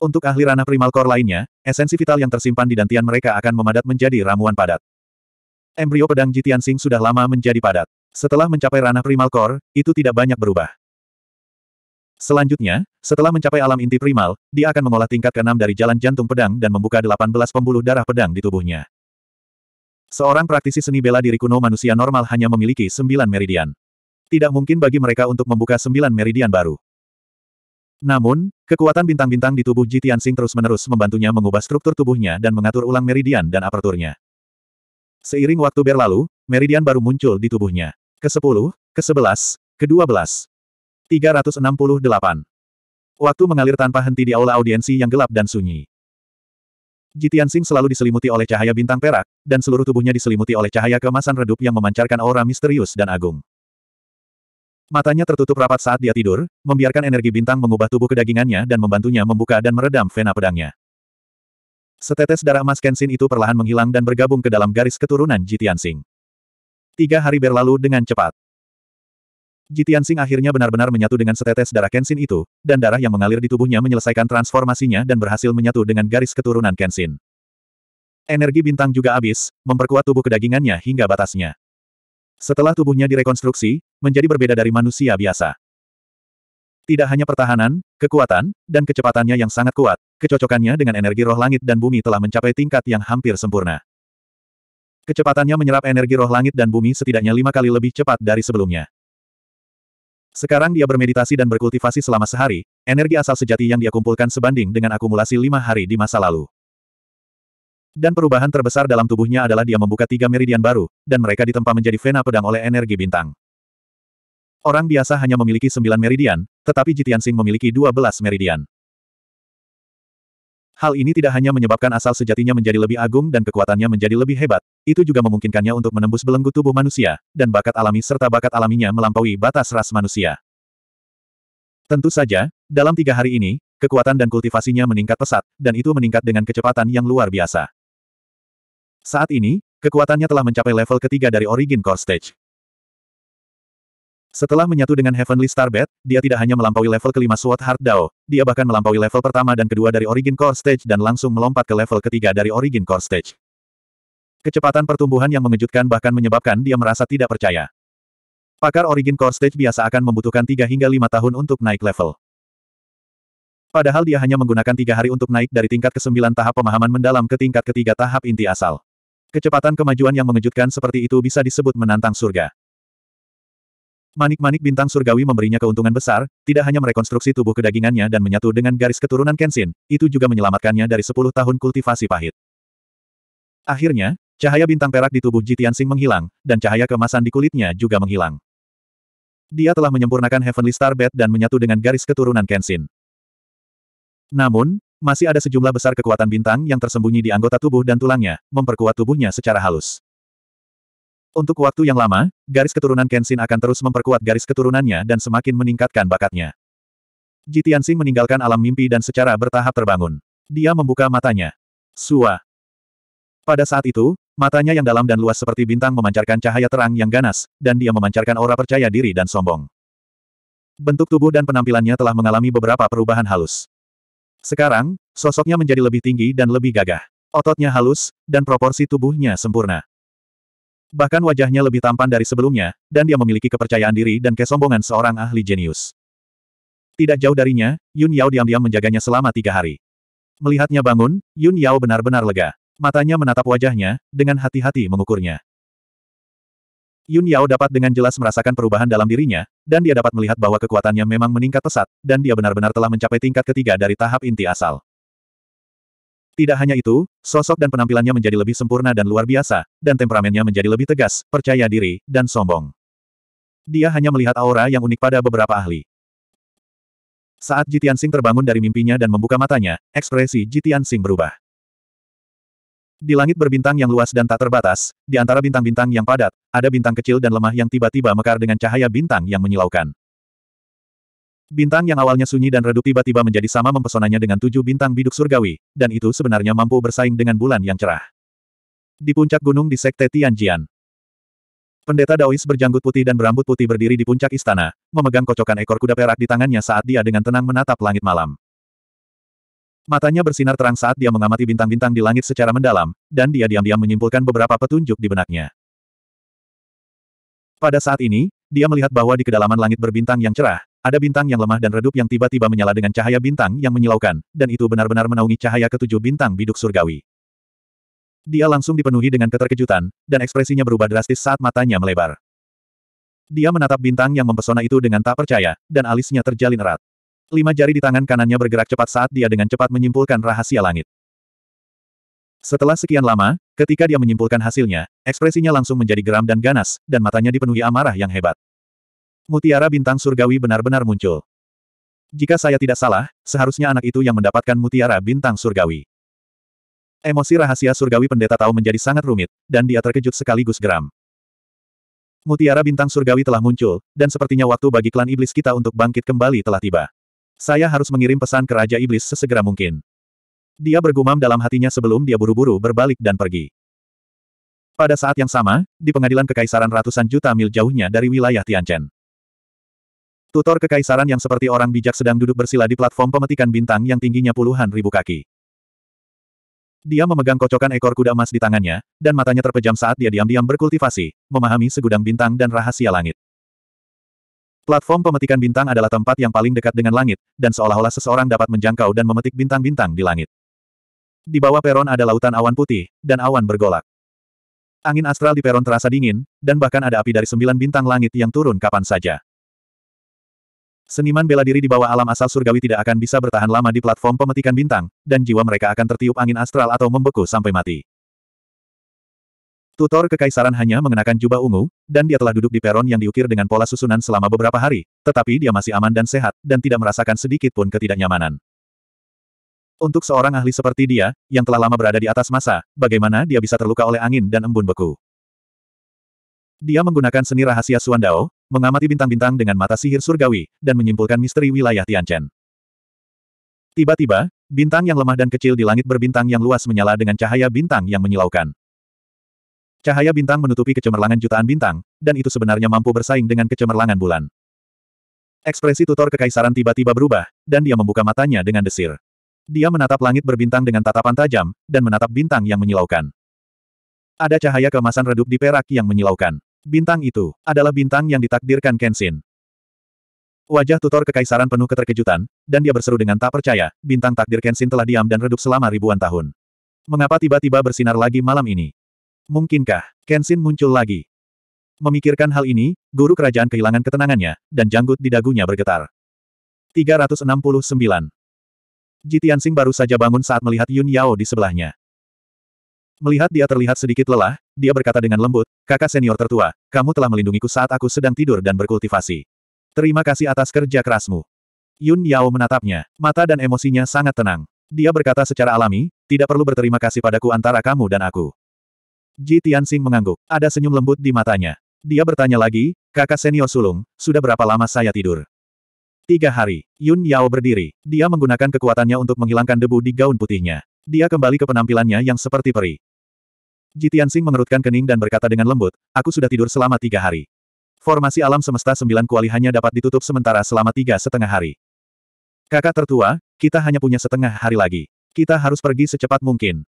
Untuk ahli ranah primal core lainnya, esensi vital yang tersimpan di dantian mereka akan memadat menjadi ramuan padat. Embrio pedang Jitian Sing sudah lama menjadi padat. Setelah mencapai ranah primal core, itu tidak banyak berubah. Selanjutnya, setelah mencapai alam inti primal, dia akan mengolah tingkat keenam dari jalan jantung pedang dan membuka 18 pembuluh darah pedang di tubuhnya. Seorang praktisi seni bela diri kuno manusia normal hanya memiliki 9 meridian. Tidak mungkin bagi mereka untuk membuka 9 meridian baru. Namun, kekuatan bintang-bintang di tubuh Ji Tianxing terus-menerus membantunya mengubah struktur tubuhnya dan mengatur ulang meridian dan aperturnya. Seiring waktu berlalu, meridian baru muncul di tubuhnya. Ke-10, ke-11, ke-12. 368. Waktu mengalir tanpa henti di aula audiensi yang gelap dan sunyi. Jitian Sing selalu diselimuti oleh cahaya bintang perak, dan seluruh tubuhnya diselimuti oleh cahaya kemasan redup yang memancarkan aura misterius dan agung. Matanya tertutup rapat saat dia tidur, membiarkan energi bintang mengubah tubuh kedagingannya dan membantunya membuka dan meredam vena pedangnya. Setetes darah emas Kenshin itu perlahan menghilang dan bergabung ke dalam garis keturunan Jitian Tiga hari berlalu dengan cepat. Jitian akhirnya benar-benar menyatu dengan setetes darah Kenshin itu, dan darah yang mengalir di tubuhnya menyelesaikan transformasinya dan berhasil menyatu dengan garis keturunan Kenshin. Energi bintang juga habis, memperkuat tubuh kedagingannya hingga batasnya. Setelah tubuhnya direkonstruksi, menjadi berbeda dari manusia biasa. Tidak hanya pertahanan, kekuatan, dan kecepatannya yang sangat kuat, kecocokannya dengan energi roh langit dan bumi telah mencapai tingkat yang hampir sempurna. Kecepatannya menyerap energi roh langit dan bumi setidaknya lima kali lebih cepat dari sebelumnya. Sekarang dia bermeditasi dan berkultivasi selama sehari, energi asal sejati yang dia kumpulkan sebanding dengan akumulasi lima hari di masa lalu. Dan perubahan terbesar dalam tubuhnya adalah dia membuka tiga meridian baru, dan mereka ditempa menjadi vena pedang oleh energi bintang. Orang biasa hanya memiliki sembilan meridian, tetapi Jitian Sing memiliki dua belas meridian. Hal ini tidak hanya menyebabkan asal sejatinya menjadi lebih agung dan kekuatannya menjadi lebih hebat, itu juga memungkinkannya untuk menembus belenggu tubuh manusia, dan bakat alami serta bakat alaminya melampaui batas ras manusia. Tentu saja, dalam tiga hari ini, kekuatan dan kultivasinya meningkat pesat, dan itu meningkat dengan kecepatan yang luar biasa. Saat ini, kekuatannya telah mencapai level ketiga dari Origin Core Stage. Setelah menyatu dengan Heavenly Starbed, dia tidak hanya melampaui level kelima Sword Heart Dao, dia bahkan melampaui level pertama dan kedua dari Origin Core Stage dan langsung melompat ke level ketiga dari Origin Core Stage. Kecepatan pertumbuhan yang mengejutkan bahkan menyebabkan dia merasa tidak percaya. Pakar Origin Core Stage biasa akan membutuhkan 3 hingga 5 tahun untuk naik level. Padahal dia hanya menggunakan tiga hari untuk naik dari tingkat ke-9 tahap pemahaman mendalam ke tingkat ketiga tahap inti asal. Kecepatan kemajuan yang mengejutkan seperti itu bisa disebut menantang surga. Manik-manik bintang surgawi memberinya keuntungan besar, tidak hanya merekonstruksi tubuh kedagingannya dan menyatu dengan garis keturunan Kenshin, itu juga menyelamatkannya dari 10 tahun kultivasi pahit. Akhirnya, cahaya bintang perak di tubuh Jitian Sing menghilang, dan cahaya kemasan di kulitnya juga menghilang. Dia telah menyempurnakan Heavenly Star Bed dan menyatu dengan garis keturunan Kenshin. Namun, masih ada sejumlah besar kekuatan bintang yang tersembunyi di anggota tubuh dan tulangnya, memperkuat tubuhnya secara halus. Untuk waktu yang lama, garis keturunan Kenshin akan terus memperkuat garis keturunannya dan semakin meningkatkan bakatnya. Jitiansing meninggalkan alam mimpi dan secara bertahap terbangun. Dia membuka matanya. Sua. Pada saat itu, matanya yang dalam dan luas seperti bintang memancarkan cahaya terang yang ganas, dan dia memancarkan aura percaya diri dan sombong. Bentuk tubuh dan penampilannya telah mengalami beberapa perubahan halus. Sekarang, sosoknya menjadi lebih tinggi dan lebih gagah. Ototnya halus, dan proporsi tubuhnya sempurna. Bahkan wajahnya lebih tampan dari sebelumnya, dan dia memiliki kepercayaan diri dan kesombongan seorang ahli jenius. Tidak jauh darinya, Yun Yao diam-diam menjaganya selama tiga hari. Melihatnya bangun, Yun Yao benar-benar lega. Matanya menatap wajahnya, dengan hati-hati mengukurnya. Yun Yao dapat dengan jelas merasakan perubahan dalam dirinya, dan dia dapat melihat bahwa kekuatannya memang meningkat pesat, dan dia benar-benar telah mencapai tingkat ketiga dari tahap inti asal. Tidak hanya itu, sosok dan penampilannya menjadi lebih sempurna dan luar biasa, dan temperamennya menjadi lebih tegas, percaya diri, dan sombong. Dia hanya melihat aura yang unik pada beberapa ahli. Saat Jitian Sing terbangun dari mimpinya dan membuka matanya, ekspresi Jitian Sing berubah. Di langit berbintang yang luas dan tak terbatas, di antara bintang-bintang yang padat, ada bintang kecil dan lemah yang tiba-tiba mekar dengan cahaya bintang yang menyilaukan. Bintang yang awalnya sunyi dan redup tiba-tiba menjadi sama mempesonanya dengan tujuh bintang biduk surgawi, dan itu sebenarnya mampu bersaing dengan bulan yang cerah. Di puncak gunung di Sekte Tianjian, Pendeta Daois berjanggut putih dan berambut putih berdiri di puncak istana, memegang kocokan ekor kuda perak di tangannya saat dia dengan tenang menatap langit malam. Matanya bersinar terang saat dia mengamati bintang-bintang di langit secara mendalam, dan dia diam-diam menyimpulkan beberapa petunjuk di benaknya. Pada saat ini, dia melihat bahwa di kedalaman langit berbintang yang cerah, ada bintang yang lemah dan redup yang tiba-tiba menyala dengan cahaya bintang yang menyilaukan, dan itu benar-benar menaungi cahaya ketujuh bintang biduk surgawi. Dia langsung dipenuhi dengan keterkejutan, dan ekspresinya berubah drastis saat matanya melebar. Dia menatap bintang yang mempesona itu dengan tak percaya, dan alisnya terjalin erat. Lima jari di tangan kanannya bergerak cepat saat dia dengan cepat menyimpulkan rahasia langit. Setelah sekian lama, ketika dia menyimpulkan hasilnya, ekspresinya langsung menjadi geram dan ganas, dan matanya dipenuhi amarah yang hebat. Mutiara bintang surgawi benar-benar muncul. Jika saya tidak salah, seharusnya anak itu yang mendapatkan mutiara bintang surgawi. Emosi rahasia surgawi pendeta tahu menjadi sangat rumit, dan dia terkejut sekaligus geram. Mutiara bintang surgawi telah muncul, dan sepertinya waktu bagi klan iblis kita untuk bangkit kembali telah tiba. Saya harus mengirim pesan ke Raja Iblis sesegera mungkin. Dia bergumam dalam hatinya sebelum dia buru-buru berbalik dan pergi. Pada saat yang sama, di pengadilan kekaisaran ratusan juta mil jauhnya dari wilayah Tianchen. Tutor kekaisaran yang seperti orang bijak sedang duduk bersila di platform pemetikan bintang yang tingginya puluhan ribu kaki. Dia memegang kocokan ekor kuda emas di tangannya, dan matanya terpejam saat dia diam-diam berkultivasi, memahami segudang bintang dan rahasia langit. Platform pemetikan bintang adalah tempat yang paling dekat dengan langit, dan seolah-olah seseorang dapat menjangkau dan memetik bintang-bintang di langit. Di bawah peron ada lautan awan putih, dan awan bergolak. Angin astral di peron terasa dingin, dan bahkan ada api dari sembilan bintang langit yang turun kapan saja. Seniman bela diri di bawah alam asal surgawi tidak akan bisa bertahan lama di platform pemetikan bintang, dan jiwa mereka akan tertiup angin astral atau membeku sampai mati. Tutor kekaisaran hanya mengenakan jubah ungu, dan dia telah duduk di peron yang diukir dengan pola susunan selama beberapa hari, tetapi dia masih aman dan sehat, dan tidak merasakan sedikit pun ketidaknyamanan. Untuk seorang ahli seperti dia, yang telah lama berada di atas masa, bagaimana dia bisa terluka oleh angin dan embun beku? Dia menggunakan seni rahasia suan dao, mengamati bintang-bintang dengan mata sihir surgawi, dan menyimpulkan misteri wilayah Tianchen. Tiba-tiba, bintang yang lemah dan kecil di langit berbintang yang luas menyala dengan cahaya bintang yang menyilaukan. Cahaya bintang menutupi kecemerlangan jutaan bintang, dan itu sebenarnya mampu bersaing dengan kecemerlangan bulan. Ekspresi tutor kekaisaran tiba-tiba berubah, dan dia membuka matanya dengan desir. Dia menatap langit berbintang dengan tatapan tajam, dan menatap bintang yang menyilaukan. Ada cahaya kemasan redup di perak yang menyilaukan. Bintang itu adalah bintang yang ditakdirkan Kenshin. Wajah tutor kekaisaran penuh keterkejutan, dan dia berseru dengan tak percaya, bintang takdir Kenshin telah diam dan redup selama ribuan tahun. Mengapa tiba-tiba bersinar lagi malam ini? Mungkinkah, Kenshin muncul lagi? Memikirkan hal ini, guru kerajaan kehilangan ketenangannya, dan janggut di dagunya bergetar. 369. Jitiansing baru saja bangun saat melihat Yun Yao di sebelahnya. Melihat dia terlihat sedikit lelah, dia berkata dengan lembut, kakak senior tertua, kamu telah melindungiku saat aku sedang tidur dan berkultivasi. Terima kasih atas kerja kerasmu. Yun Yao menatapnya, mata dan emosinya sangat tenang. Dia berkata secara alami, tidak perlu berterima kasih padaku antara kamu dan aku. Ji Tianxing mengangguk. Ada senyum lembut di matanya. Dia bertanya lagi, kakak senior sulung, sudah berapa lama saya tidur? Tiga hari, Yun Yao berdiri. Dia menggunakan kekuatannya untuk menghilangkan debu di gaun putihnya. Dia kembali ke penampilannya yang seperti peri. Ji Tianxing mengerutkan kening dan berkata dengan lembut, aku sudah tidur selama tiga hari. Formasi alam semesta sembilan kuali hanya dapat ditutup sementara selama tiga setengah hari. Kakak tertua, kita hanya punya setengah hari lagi. Kita harus pergi secepat mungkin.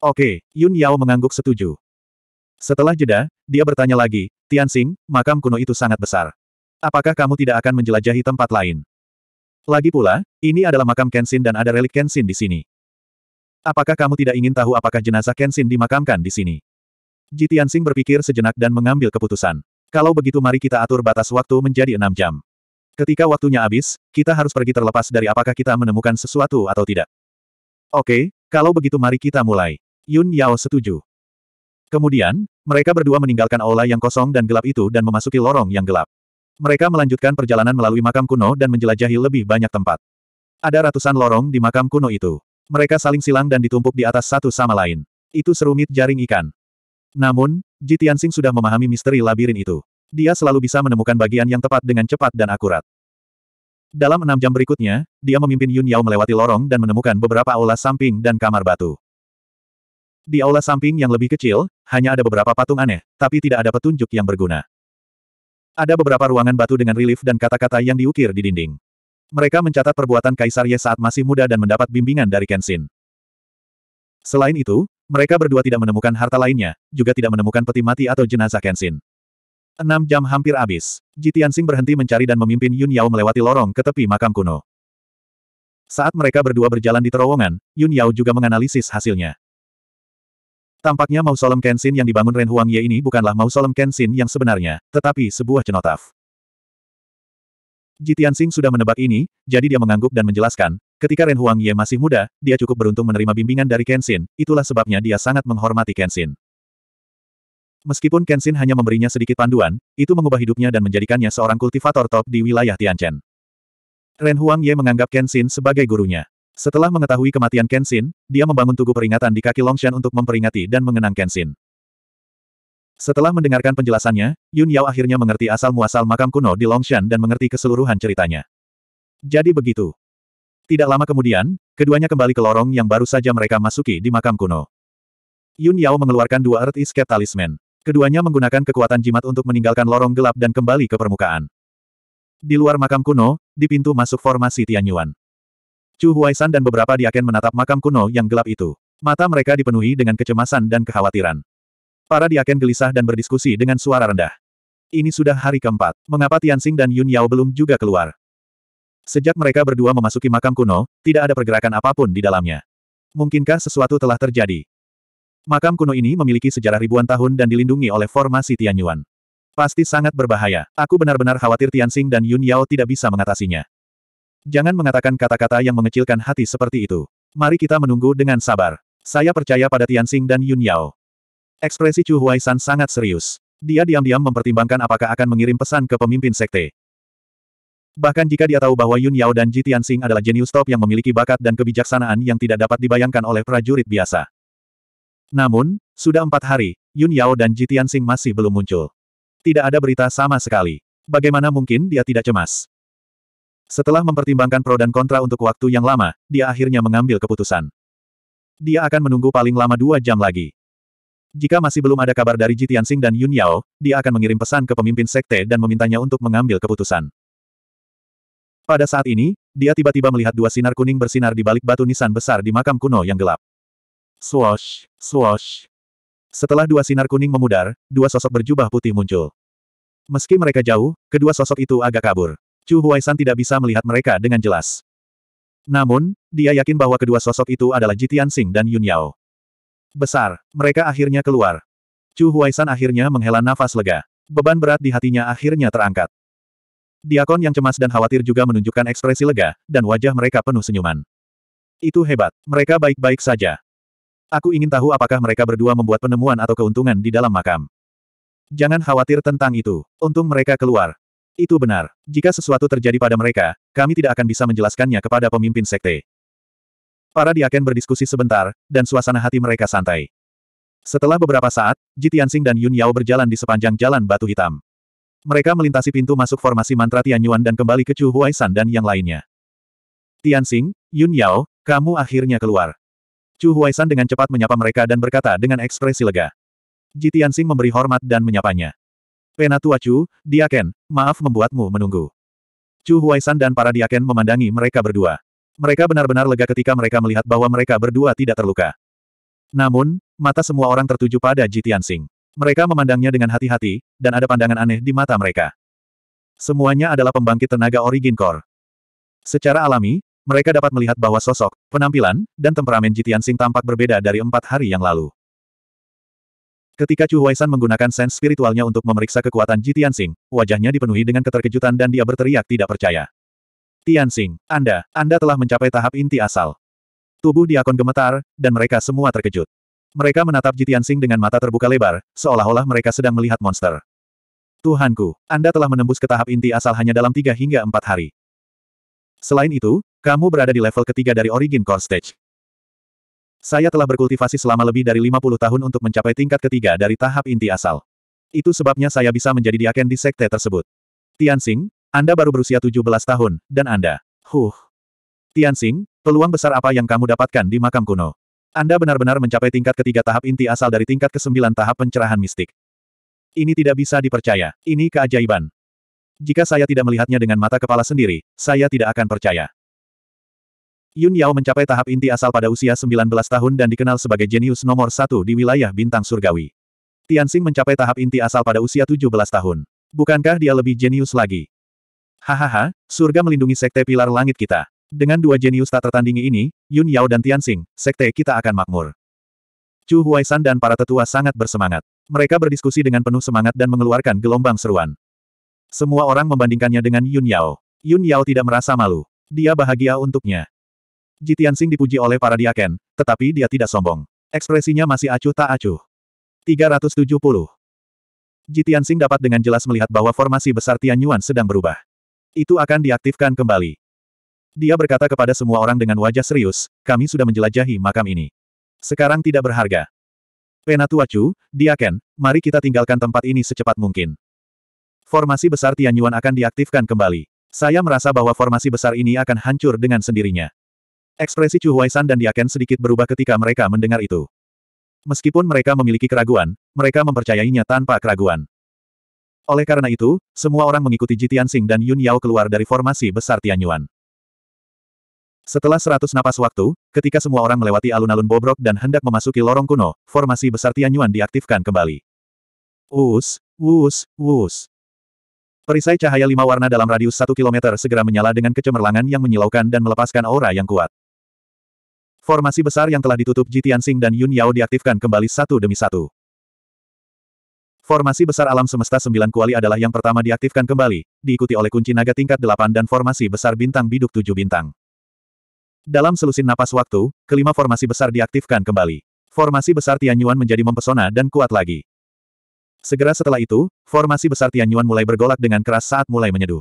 Oke, Yun Yao mengangguk setuju. Setelah jeda, dia bertanya lagi, Tianxing, makam kuno itu sangat besar. Apakah kamu tidak akan menjelajahi tempat lain? Lagi pula, ini adalah makam Kenshin dan ada relik Kenshin di sini. Apakah kamu tidak ingin tahu apakah jenazah Kenshin dimakamkan di sini? Ji Tianxing berpikir sejenak dan mengambil keputusan. Kalau begitu mari kita atur batas waktu menjadi enam jam. Ketika waktunya habis, kita harus pergi terlepas dari apakah kita menemukan sesuatu atau tidak. Oke, kalau begitu mari kita mulai. Yun Yao setuju. Kemudian, mereka berdua meninggalkan aula yang kosong dan gelap itu dan memasuki lorong yang gelap. Mereka melanjutkan perjalanan melalui makam kuno dan menjelajahi lebih banyak tempat. Ada ratusan lorong di makam kuno itu. Mereka saling silang dan ditumpuk di atas satu sama lain. Itu serumit jaring ikan. Namun, Ji Tianxing sudah memahami misteri labirin itu. Dia selalu bisa menemukan bagian yang tepat dengan cepat dan akurat. Dalam enam jam berikutnya, dia memimpin Yun Yao melewati lorong dan menemukan beberapa aula samping dan kamar batu. Di aula samping yang lebih kecil, hanya ada beberapa patung aneh, tapi tidak ada petunjuk yang berguna. Ada beberapa ruangan batu dengan relief dan kata-kata yang diukir di dinding. Mereka mencatat perbuatan Kaisar Ye saat masih muda dan mendapat bimbingan dari Kenshin. Selain itu, mereka berdua tidak menemukan harta lainnya, juga tidak menemukan peti mati atau jenazah Kenshin. Enam jam hampir habis. Jitiansing berhenti mencari dan memimpin Yun Yao melewati lorong ke tepi makam kuno. Saat mereka berdua berjalan di terowongan, Yun Yao juga menganalisis hasilnya. Tampaknya mausolem Kenshin yang dibangun Ren Huang Ye ini bukanlah mausolem Kenshin yang sebenarnya, tetapi sebuah cenotaf. Jitiansing sudah menebak ini, jadi dia mengangguk dan menjelaskan, ketika Ren Huang Ye masih muda, dia cukup beruntung menerima bimbingan dari Kenshin, itulah sebabnya dia sangat menghormati Kenshin. Meskipun Kenshin hanya memberinya sedikit panduan, itu mengubah hidupnya dan menjadikannya seorang kultivator top di wilayah Tianchen. Ren Huang Ye menganggap Kenshin sebagai gurunya. Setelah mengetahui kematian Kenshin, dia membangun tugu peringatan di kaki Longshan untuk memperingati dan mengenang Kenshin. Setelah mendengarkan penjelasannya, Yun Yao akhirnya mengerti asal-muasal makam kuno di Longshan dan mengerti keseluruhan ceritanya. Jadi begitu. Tidak lama kemudian, keduanya kembali ke lorong yang baru saja mereka masuki di makam kuno. Yun Yao mengeluarkan dua Earth Escape Talisman. Keduanya menggunakan kekuatan jimat untuk meninggalkan lorong gelap dan kembali ke permukaan. Di luar makam kuno, di pintu masuk formasi Tianyuan. Chu Huaisan dan beberapa diaken menatap makam kuno yang gelap itu. Mata mereka dipenuhi dengan kecemasan dan kekhawatiran. Para diaken gelisah dan berdiskusi dengan suara rendah. Ini sudah hari keempat. Mengapa Tianxing dan Yun Yao belum juga keluar? Sejak mereka berdua memasuki makam kuno, tidak ada pergerakan apapun di dalamnya. Mungkinkah sesuatu telah terjadi? Makam kuno ini memiliki sejarah ribuan tahun dan dilindungi oleh formasi Tianyuan. Pasti sangat berbahaya. Aku benar-benar khawatir Tianxing dan Yun Yao tidak bisa mengatasinya. Jangan mengatakan kata-kata yang mengecilkan hati seperti itu. Mari kita menunggu dengan sabar. Saya percaya pada Tianxing dan Yun Yao. Ekspresi Chu Huaisan sangat serius. Dia diam-diam mempertimbangkan apakah akan mengirim pesan ke pemimpin sekte. Bahkan jika dia tahu bahwa Yun Yao dan Ji Tianxing adalah jenius top yang memiliki bakat dan kebijaksanaan yang tidak dapat dibayangkan oleh prajurit biasa. Namun, sudah empat hari, Yun Yao dan Ji Tianxing masih belum muncul. Tidak ada berita sama sekali. Bagaimana mungkin dia tidak cemas? Setelah mempertimbangkan pro dan kontra untuk waktu yang lama, dia akhirnya mengambil keputusan. Dia akan menunggu paling lama dua jam lagi. Jika masih belum ada kabar dari Jitian Sing dan Yun Yao, dia akan mengirim pesan ke pemimpin sekte dan memintanya untuk mengambil keputusan. Pada saat ini, dia tiba-tiba melihat dua sinar kuning bersinar di balik batu nisan besar di makam kuno yang gelap. Swosh, swosh. Setelah dua sinar kuning memudar, dua sosok berjubah putih muncul. Meski mereka jauh, kedua sosok itu agak kabur. Chu Huaisan tidak bisa melihat mereka dengan jelas. Namun, dia yakin bahwa kedua sosok itu adalah Jitian Sing dan Yun Yao. Besar, mereka akhirnya keluar. Chu Huaisan akhirnya menghela nafas lega. Beban berat di hatinya akhirnya terangkat. Diakon yang cemas dan khawatir juga menunjukkan ekspresi lega, dan wajah mereka penuh senyuman. Itu hebat, mereka baik-baik saja. Aku ingin tahu apakah mereka berdua membuat penemuan atau keuntungan di dalam makam. Jangan khawatir tentang itu, untung mereka keluar, itu benar. Jika sesuatu terjadi pada mereka, kami tidak akan bisa menjelaskannya kepada pemimpin sekte. Para diaken berdiskusi sebentar, dan suasana hati mereka santai. Setelah beberapa saat, Ji Tianxing dan Yun Yao berjalan di sepanjang jalan batu hitam. Mereka melintasi pintu masuk formasi mantra Tianyuan dan kembali ke Chu Huaisan dan yang lainnya. Tianxing, Yun Yao, kamu akhirnya keluar. Chu Huaisan dengan cepat menyapa mereka dan berkata dengan ekspresi lega. Ji Tianxing memberi hormat dan menyapanya. Penatua Chu, Diaken, maaf membuatmu menunggu. Chu Huaisan dan para Diaken memandangi mereka berdua. Mereka benar-benar lega ketika mereka melihat bahwa mereka berdua tidak terluka. Namun, mata semua orang tertuju pada Ji Tianxing. Mereka memandangnya dengan hati-hati, dan ada pandangan aneh di mata mereka. Semuanya adalah pembangkit tenaga origin core. Secara alami, mereka dapat melihat bahwa sosok, penampilan, dan temperamen Ji Tianxing tampak berbeda dari empat hari yang lalu. Ketika Chu Huaisan menggunakan sens spiritualnya untuk memeriksa kekuatan Ji Tianxing, wajahnya dipenuhi dengan keterkejutan dan dia berteriak tidak percaya. Tianxing, Anda, Anda telah mencapai tahap inti asal. Tubuh diakon gemetar, dan mereka semua terkejut. Mereka menatap Ji Tianxing dengan mata terbuka lebar, seolah-olah mereka sedang melihat monster. Tuhanku, Anda telah menembus ke tahap inti asal hanya dalam tiga hingga empat hari. Selain itu, kamu berada di level ketiga dari Origin Core Stage. Saya telah berkultivasi selama lebih dari 50 tahun untuk mencapai tingkat ketiga dari tahap inti asal. Itu sebabnya saya bisa menjadi diaken di sekte tersebut. Tianxing, Anda baru berusia 17 tahun, dan Anda. Huh. Tianxing, peluang besar apa yang kamu dapatkan di makam kuno? Anda benar-benar mencapai tingkat ketiga tahap inti asal dari tingkat ke-9 tahap pencerahan mistik. Ini tidak bisa dipercaya. Ini keajaiban. Jika saya tidak melihatnya dengan mata kepala sendiri, saya tidak akan percaya. Yun Yao mencapai tahap inti asal pada usia 19 tahun dan dikenal sebagai jenius nomor satu di wilayah bintang surgawi. Tianxing mencapai tahap inti asal pada usia 17 tahun. Bukankah dia lebih jenius lagi? Hahaha, surga melindungi sekte pilar langit kita. Dengan dua jenius tak tertandingi ini, Yun Yao dan Tianxing, sekte kita akan makmur. Chu Huaisan dan para tetua sangat bersemangat. Mereka berdiskusi dengan penuh semangat dan mengeluarkan gelombang seruan. Semua orang membandingkannya dengan Yun Yao. Yun Yao tidak merasa malu. Dia bahagia untuknya. Ji Tianxing dipuji oleh para diaken, tetapi dia tidak sombong. Ekspresinya masih acuh tak acuh. 370. Ji Tianxing dapat dengan jelas melihat bahwa formasi besar Tianyuan sedang berubah. Itu akan diaktifkan kembali. Dia berkata kepada semua orang dengan wajah serius, kami sudah menjelajahi makam ini. Sekarang tidak berharga. Penatua Chu, Diaken, mari kita tinggalkan tempat ini secepat mungkin. Formasi besar Tianyuan akan diaktifkan kembali. Saya merasa bahwa formasi besar ini akan hancur dengan sendirinya. Ekspresi Chu Huaisan dan Diaken sedikit berubah ketika mereka mendengar itu. Meskipun mereka memiliki keraguan, mereka mempercayainya tanpa keraguan. Oleh karena itu, semua orang mengikuti Jitian Tianxing dan Yun Yao keluar dari formasi besar Tianyuan. Setelah seratus napas waktu, ketika semua orang melewati alun-alun bobrok dan hendak memasuki lorong kuno, formasi besar Tianyuan diaktifkan kembali. Wus, wus, wus. Perisai cahaya lima warna dalam radius satu kilometer segera menyala dengan kecemerlangan yang menyilaukan dan melepaskan aura yang kuat. Formasi besar yang telah ditutup Jitian Sing dan Yun Yao diaktifkan kembali satu demi satu. Formasi besar alam semesta sembilan kuali adalah yang pertama diaktifkan kembali, diikuti oleh kunci naga tingkat delapan dan formasi besar bintang biduk tujuh bintang. Dalam selusin napas waktu, kelima formasi besar diaktifkan kembali. Formasi besar Tianyuan menjadi mempesona dan kuat lagi. Segera setelah itu, formasi besar Tianyuan mulai bergolak dengan keras saat mulai menyeduh.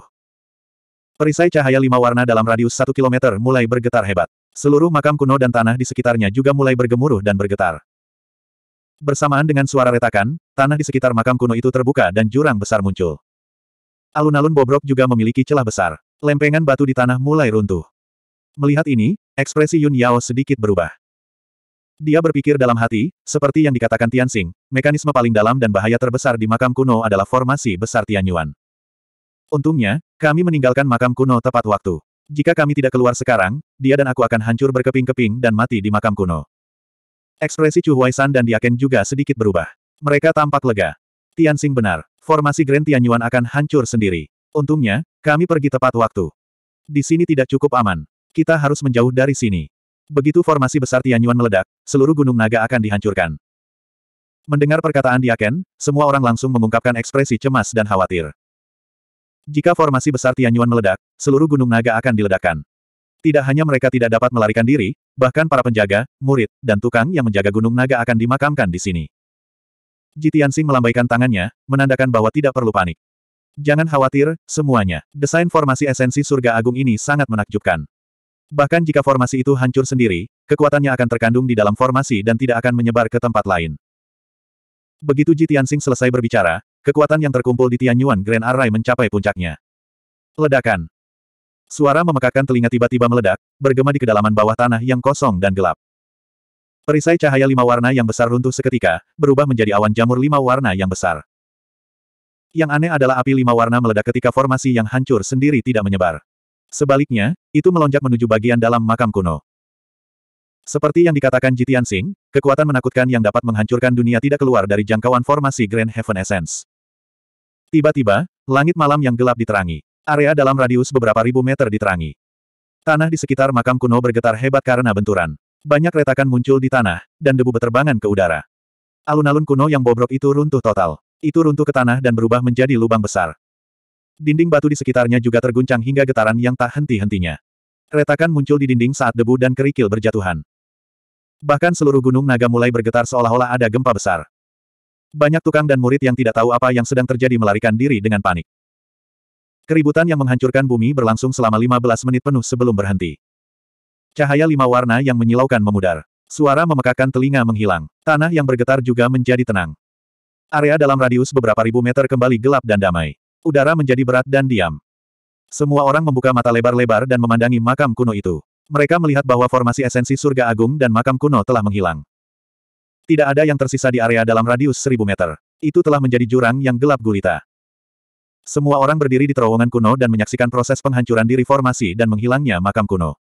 Perisai cahaya lima warna dalam radius satu kilometer mulai bergetar hebat. Seluruh makam kuno dan tanah di sekitarnya juga mulai bergemuruh dan bergetar. Bersamaan dengan suara retakan, tanah di sekitar makam kuno itu terbuka dan jurang besar muncul. Alun-alun bobrok juga memiliki celah besar. Lempengan batu di tanah mulai runtuh. Melihat ini, ekspresi Yun Yao sedikit berubah. Dia berpikir dalam hati, seperti yang dikatakan Tian Xing, mekanisme paling dalam dan bahaya terbesar di makam kuno adalah formasi besar Tian Yuan. Untungnya, kami meninggalkan makam kuno tepat waktu. Jika kami tidak keluar sekarang, dia dan aku akan hancur berkeping-keping dan mati di makam kuno. Ekspresi Chu Huaisan dan Diaken juga sedikit berubah. Mereka tampak lega. Tianxing benar, formasi Grand Tianyuan akan hancur sendiri. Untungnya, kami pergi tepat waktu. Di sini tidak cukup aman. Kita harus menjauh dari sini. Begitu formasi besar Tianyuan meledak, seluruh gunung naga akan dihancurkan. Mendengar perkataan Diaken, semua orang langsung mengungkapkan ekspresi cemas dan khawatir. Jika formasi besar Tianyuan meledak, seluruh gunung naga akan diledakkan. Tidak hanya mereka tidak dapat melarikan diri, bahkan para penjaga, murid, dan tukang yang menjaga gunung naga akan dimakamkan di sini. Jitiansing melambaikan tangannya, menandakan bahwa tidak perlu panik. Jangan khawatir, semuanya. Desain formasi esensi surga agung ini sangat menakjubkan. Bahkan jika formasi itu hancur sendiri, kekuatannya akan terkandung di dalam formasi dan tidak akan menyebar ke tempat lain. Begitu Jitiansing selesai berbicara, Kekuatan yang terkumpul di Tianyuan Grand Array mencapai puncaknya. Ledakan. Suara memekakan telinga tiba-tiba meledak, bergema di kedalaman bawah tanah yang kosong dan gelap. Perisai cahaya lima warna yang besar runtuh seketika, berubah menjadi awan jamur lima warna yang besar. Yang aneh adalah api lima warna meledak ketika formasi yang hancur sendiri tidak menyebar. Sebaliknya, itu melonjak menuju bagian dalam makam kuno. Seperti yang dikatakan Jitian Singh, kekuatan menakutkan yang dapat menghancurkan dunia tidak keluar dari jangkauan formasi Grand Heaven Essence. Tiba-tiba, langit malam yang gelap diterangi. Area dalam radius beberapa ribu meter diterangi. Tanah di sekitar makam kuno bergetar hebat karena benturan. Banyak retakan muncul di tanah, dan debu beterbangan ke udara. Alun-alun kuno yang bobrok itu runtuh total. Itu runtuh ke tanah dan berubah menjadi lubang besar. Dinding batu di sekitarnya juga terguncang hingga getaran yang tak henti-hentinya. Retakan muncul di dinding saat debu dan kerikil berjatuhan. Bahkan seluruh gunung naga mulai bergetar seolah-olah ada gempa besar. Banyak tukang dan murid yang tidak tahu apa yang sedang terjadi melarikan diri dengan panik. Keributan yang menghancurkan bumi berlangsung selama 15 menit penuh sebelum berhenti. Cahaya lima warna yang menyilaukan memudar. Suara memekakan telinga menghilang. Tanah yang bergetar juga menjadi tenang. Area dalam radius beberapa ribu meter kembali gelap dan damai. Udara menjadi berat dan diam. Semua orang membuka mata lebar-lebar dan memandangi makam kuno itu. Mereka melihat bahwa formasi esensi surga agung dan makam kuno telah menghilang. Tidak ada yang tersisa di area dalam radius seribu meter. Itu telah menjadi jurang yang gelap gulita. Semua orang berdiri di terowongan kuno dan menyaksikan proses penghancuran di reformasi dan menghilangnya makam kuno.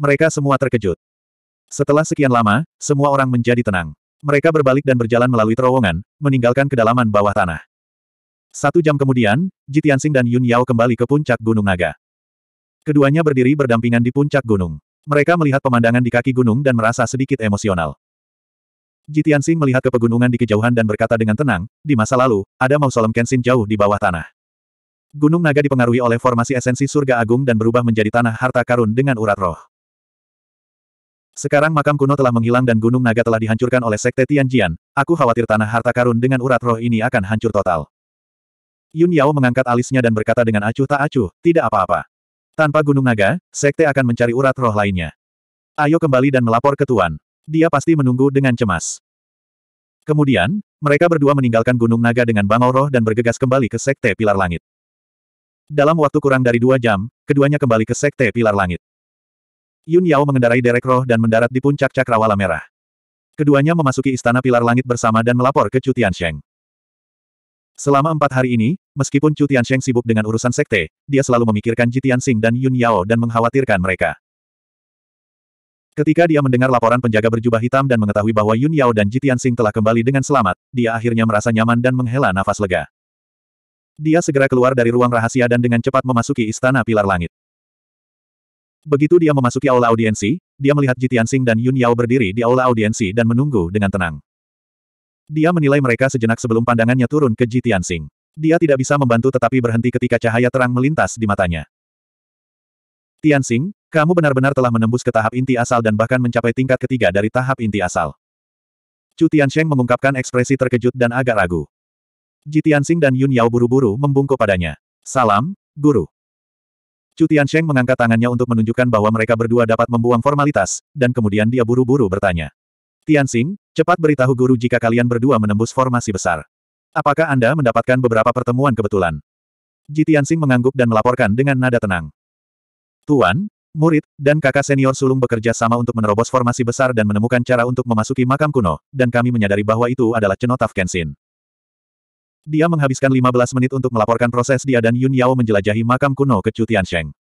Mereka semua terkejut. Setelah sekian lama, semua orang menjadi tenang. Mereka berbalik dan berjalan melalui terowongan, meninggalkan kedalaman bawah tanah. Satu jam kemudian, Jitiansing dan Yun Yao kembali ke puncak Gunung Naga. Keduanya berdiri berdampingan di puncak gunung. Mereka melihat pemandangan di kaki gunung dan merasa sedikit emosional. Jitian Sing melihat ke pegunungan di kejauhan dan berkata dengan tenang, di masa lalu, ada mausolem Kenshin jauh di bawah tanah. Gunung naga dipengaruhi oleh formasi esensi surga agung dan berubah menjadi tanah harta karun dengan urat roh. Sekarang makam kuno telah menghilang dan gunung naga telah dihancurkan oleh sekte Tianjian, aku khawatir tanah harta karun dengan urat roh ini akan hancur total. Yun Yao mengangkat alisnya dan berkata dengan acuh tak acuh, tidak apa-apa. Tanpa gunung naga, sekte akan mencari urat roh lainnya. Ayo kembali dan melapor ke Tuan dia pasti menunggu dengan cemas. Kemudian, mereka berdua meninggalkan Gunung Naga dengan bangau roh dan bergegas kembali ke Sekte Pilar Langit. Dalam waktu kurang dari dua jam, keduanya kembali ke Sekte Pilar Langit. Yun Yao mengendarai derek roh dan mendarat di puncak Cakrawala Merah. Keduanya memasuki Istana Pilar Langit bersama dan melapor ke Cutian Sheng. Selama empat hari ini, meskipun Cutian Sheng sibuk dengan urusan Sekte, dia selalu memikirkan Jitian Sing dan Yun Yao dan mengkhawatirkan mereka. Ketika dia mendengar laporan penjaga berjubah hitam dan mengetahui bahwa Yun Yao dan Jitian Sing telah kembali dengan selamat, dia akhirnya merasa nyaman dan menghela nafas lega. Dia segera keluar dari ruang rahasia dan dengan cepat memasuki istana pilar langit. Begitu dia memasuki aula audiensi, dia melihat Jitian Sing dan Yun Yao berdiri di aula audiensi dan menunggu dengan tenang. Dia menilai mereka sejenak sebelum pandangannya turun ke Jitian Sing. Dia tidak bisa membantu tetapi berhenti ketika cahaya terang melintas di matanya. Tian Sing, kamu benar-benar telah menembus ke tahap inti asal dan bahkan mencapai tingkat ketiga dari tahap inti asal. Chu Tiansheng mengungkapkan ekspresi terkejut dan agak ragu. Ji Tianxing dan Yun Yao buru-buru membungkuk padanya. Salam, Guru. Chu Tiansheng mengangkat tangannya untuk menunjukkan bahwa mereka berdua dapat membuang formalitas, dan kemudian dia buru-buru bertanya. Tianxing, cepat beritahu Guru jika kalian berdua menembus formasi besar. Apakah Anda mendapatkan beberapa pertemuan kebetulan? Ji Tianxing mengangguk dan melaporkan dengan nada tenang. Tuan, murid, dan kakak senior sulung bekerja sama untuk menerobos formasi besar dan menemukan cara untuk memasuki makam kuno, dan kami menyadari bahwa itu adalah cenotaf Kenshin. Dia menghabiskan 15 menit untuk melaporkan proses dia dan Yun Yao menjelajahi makam kuno ke Chu Sheng.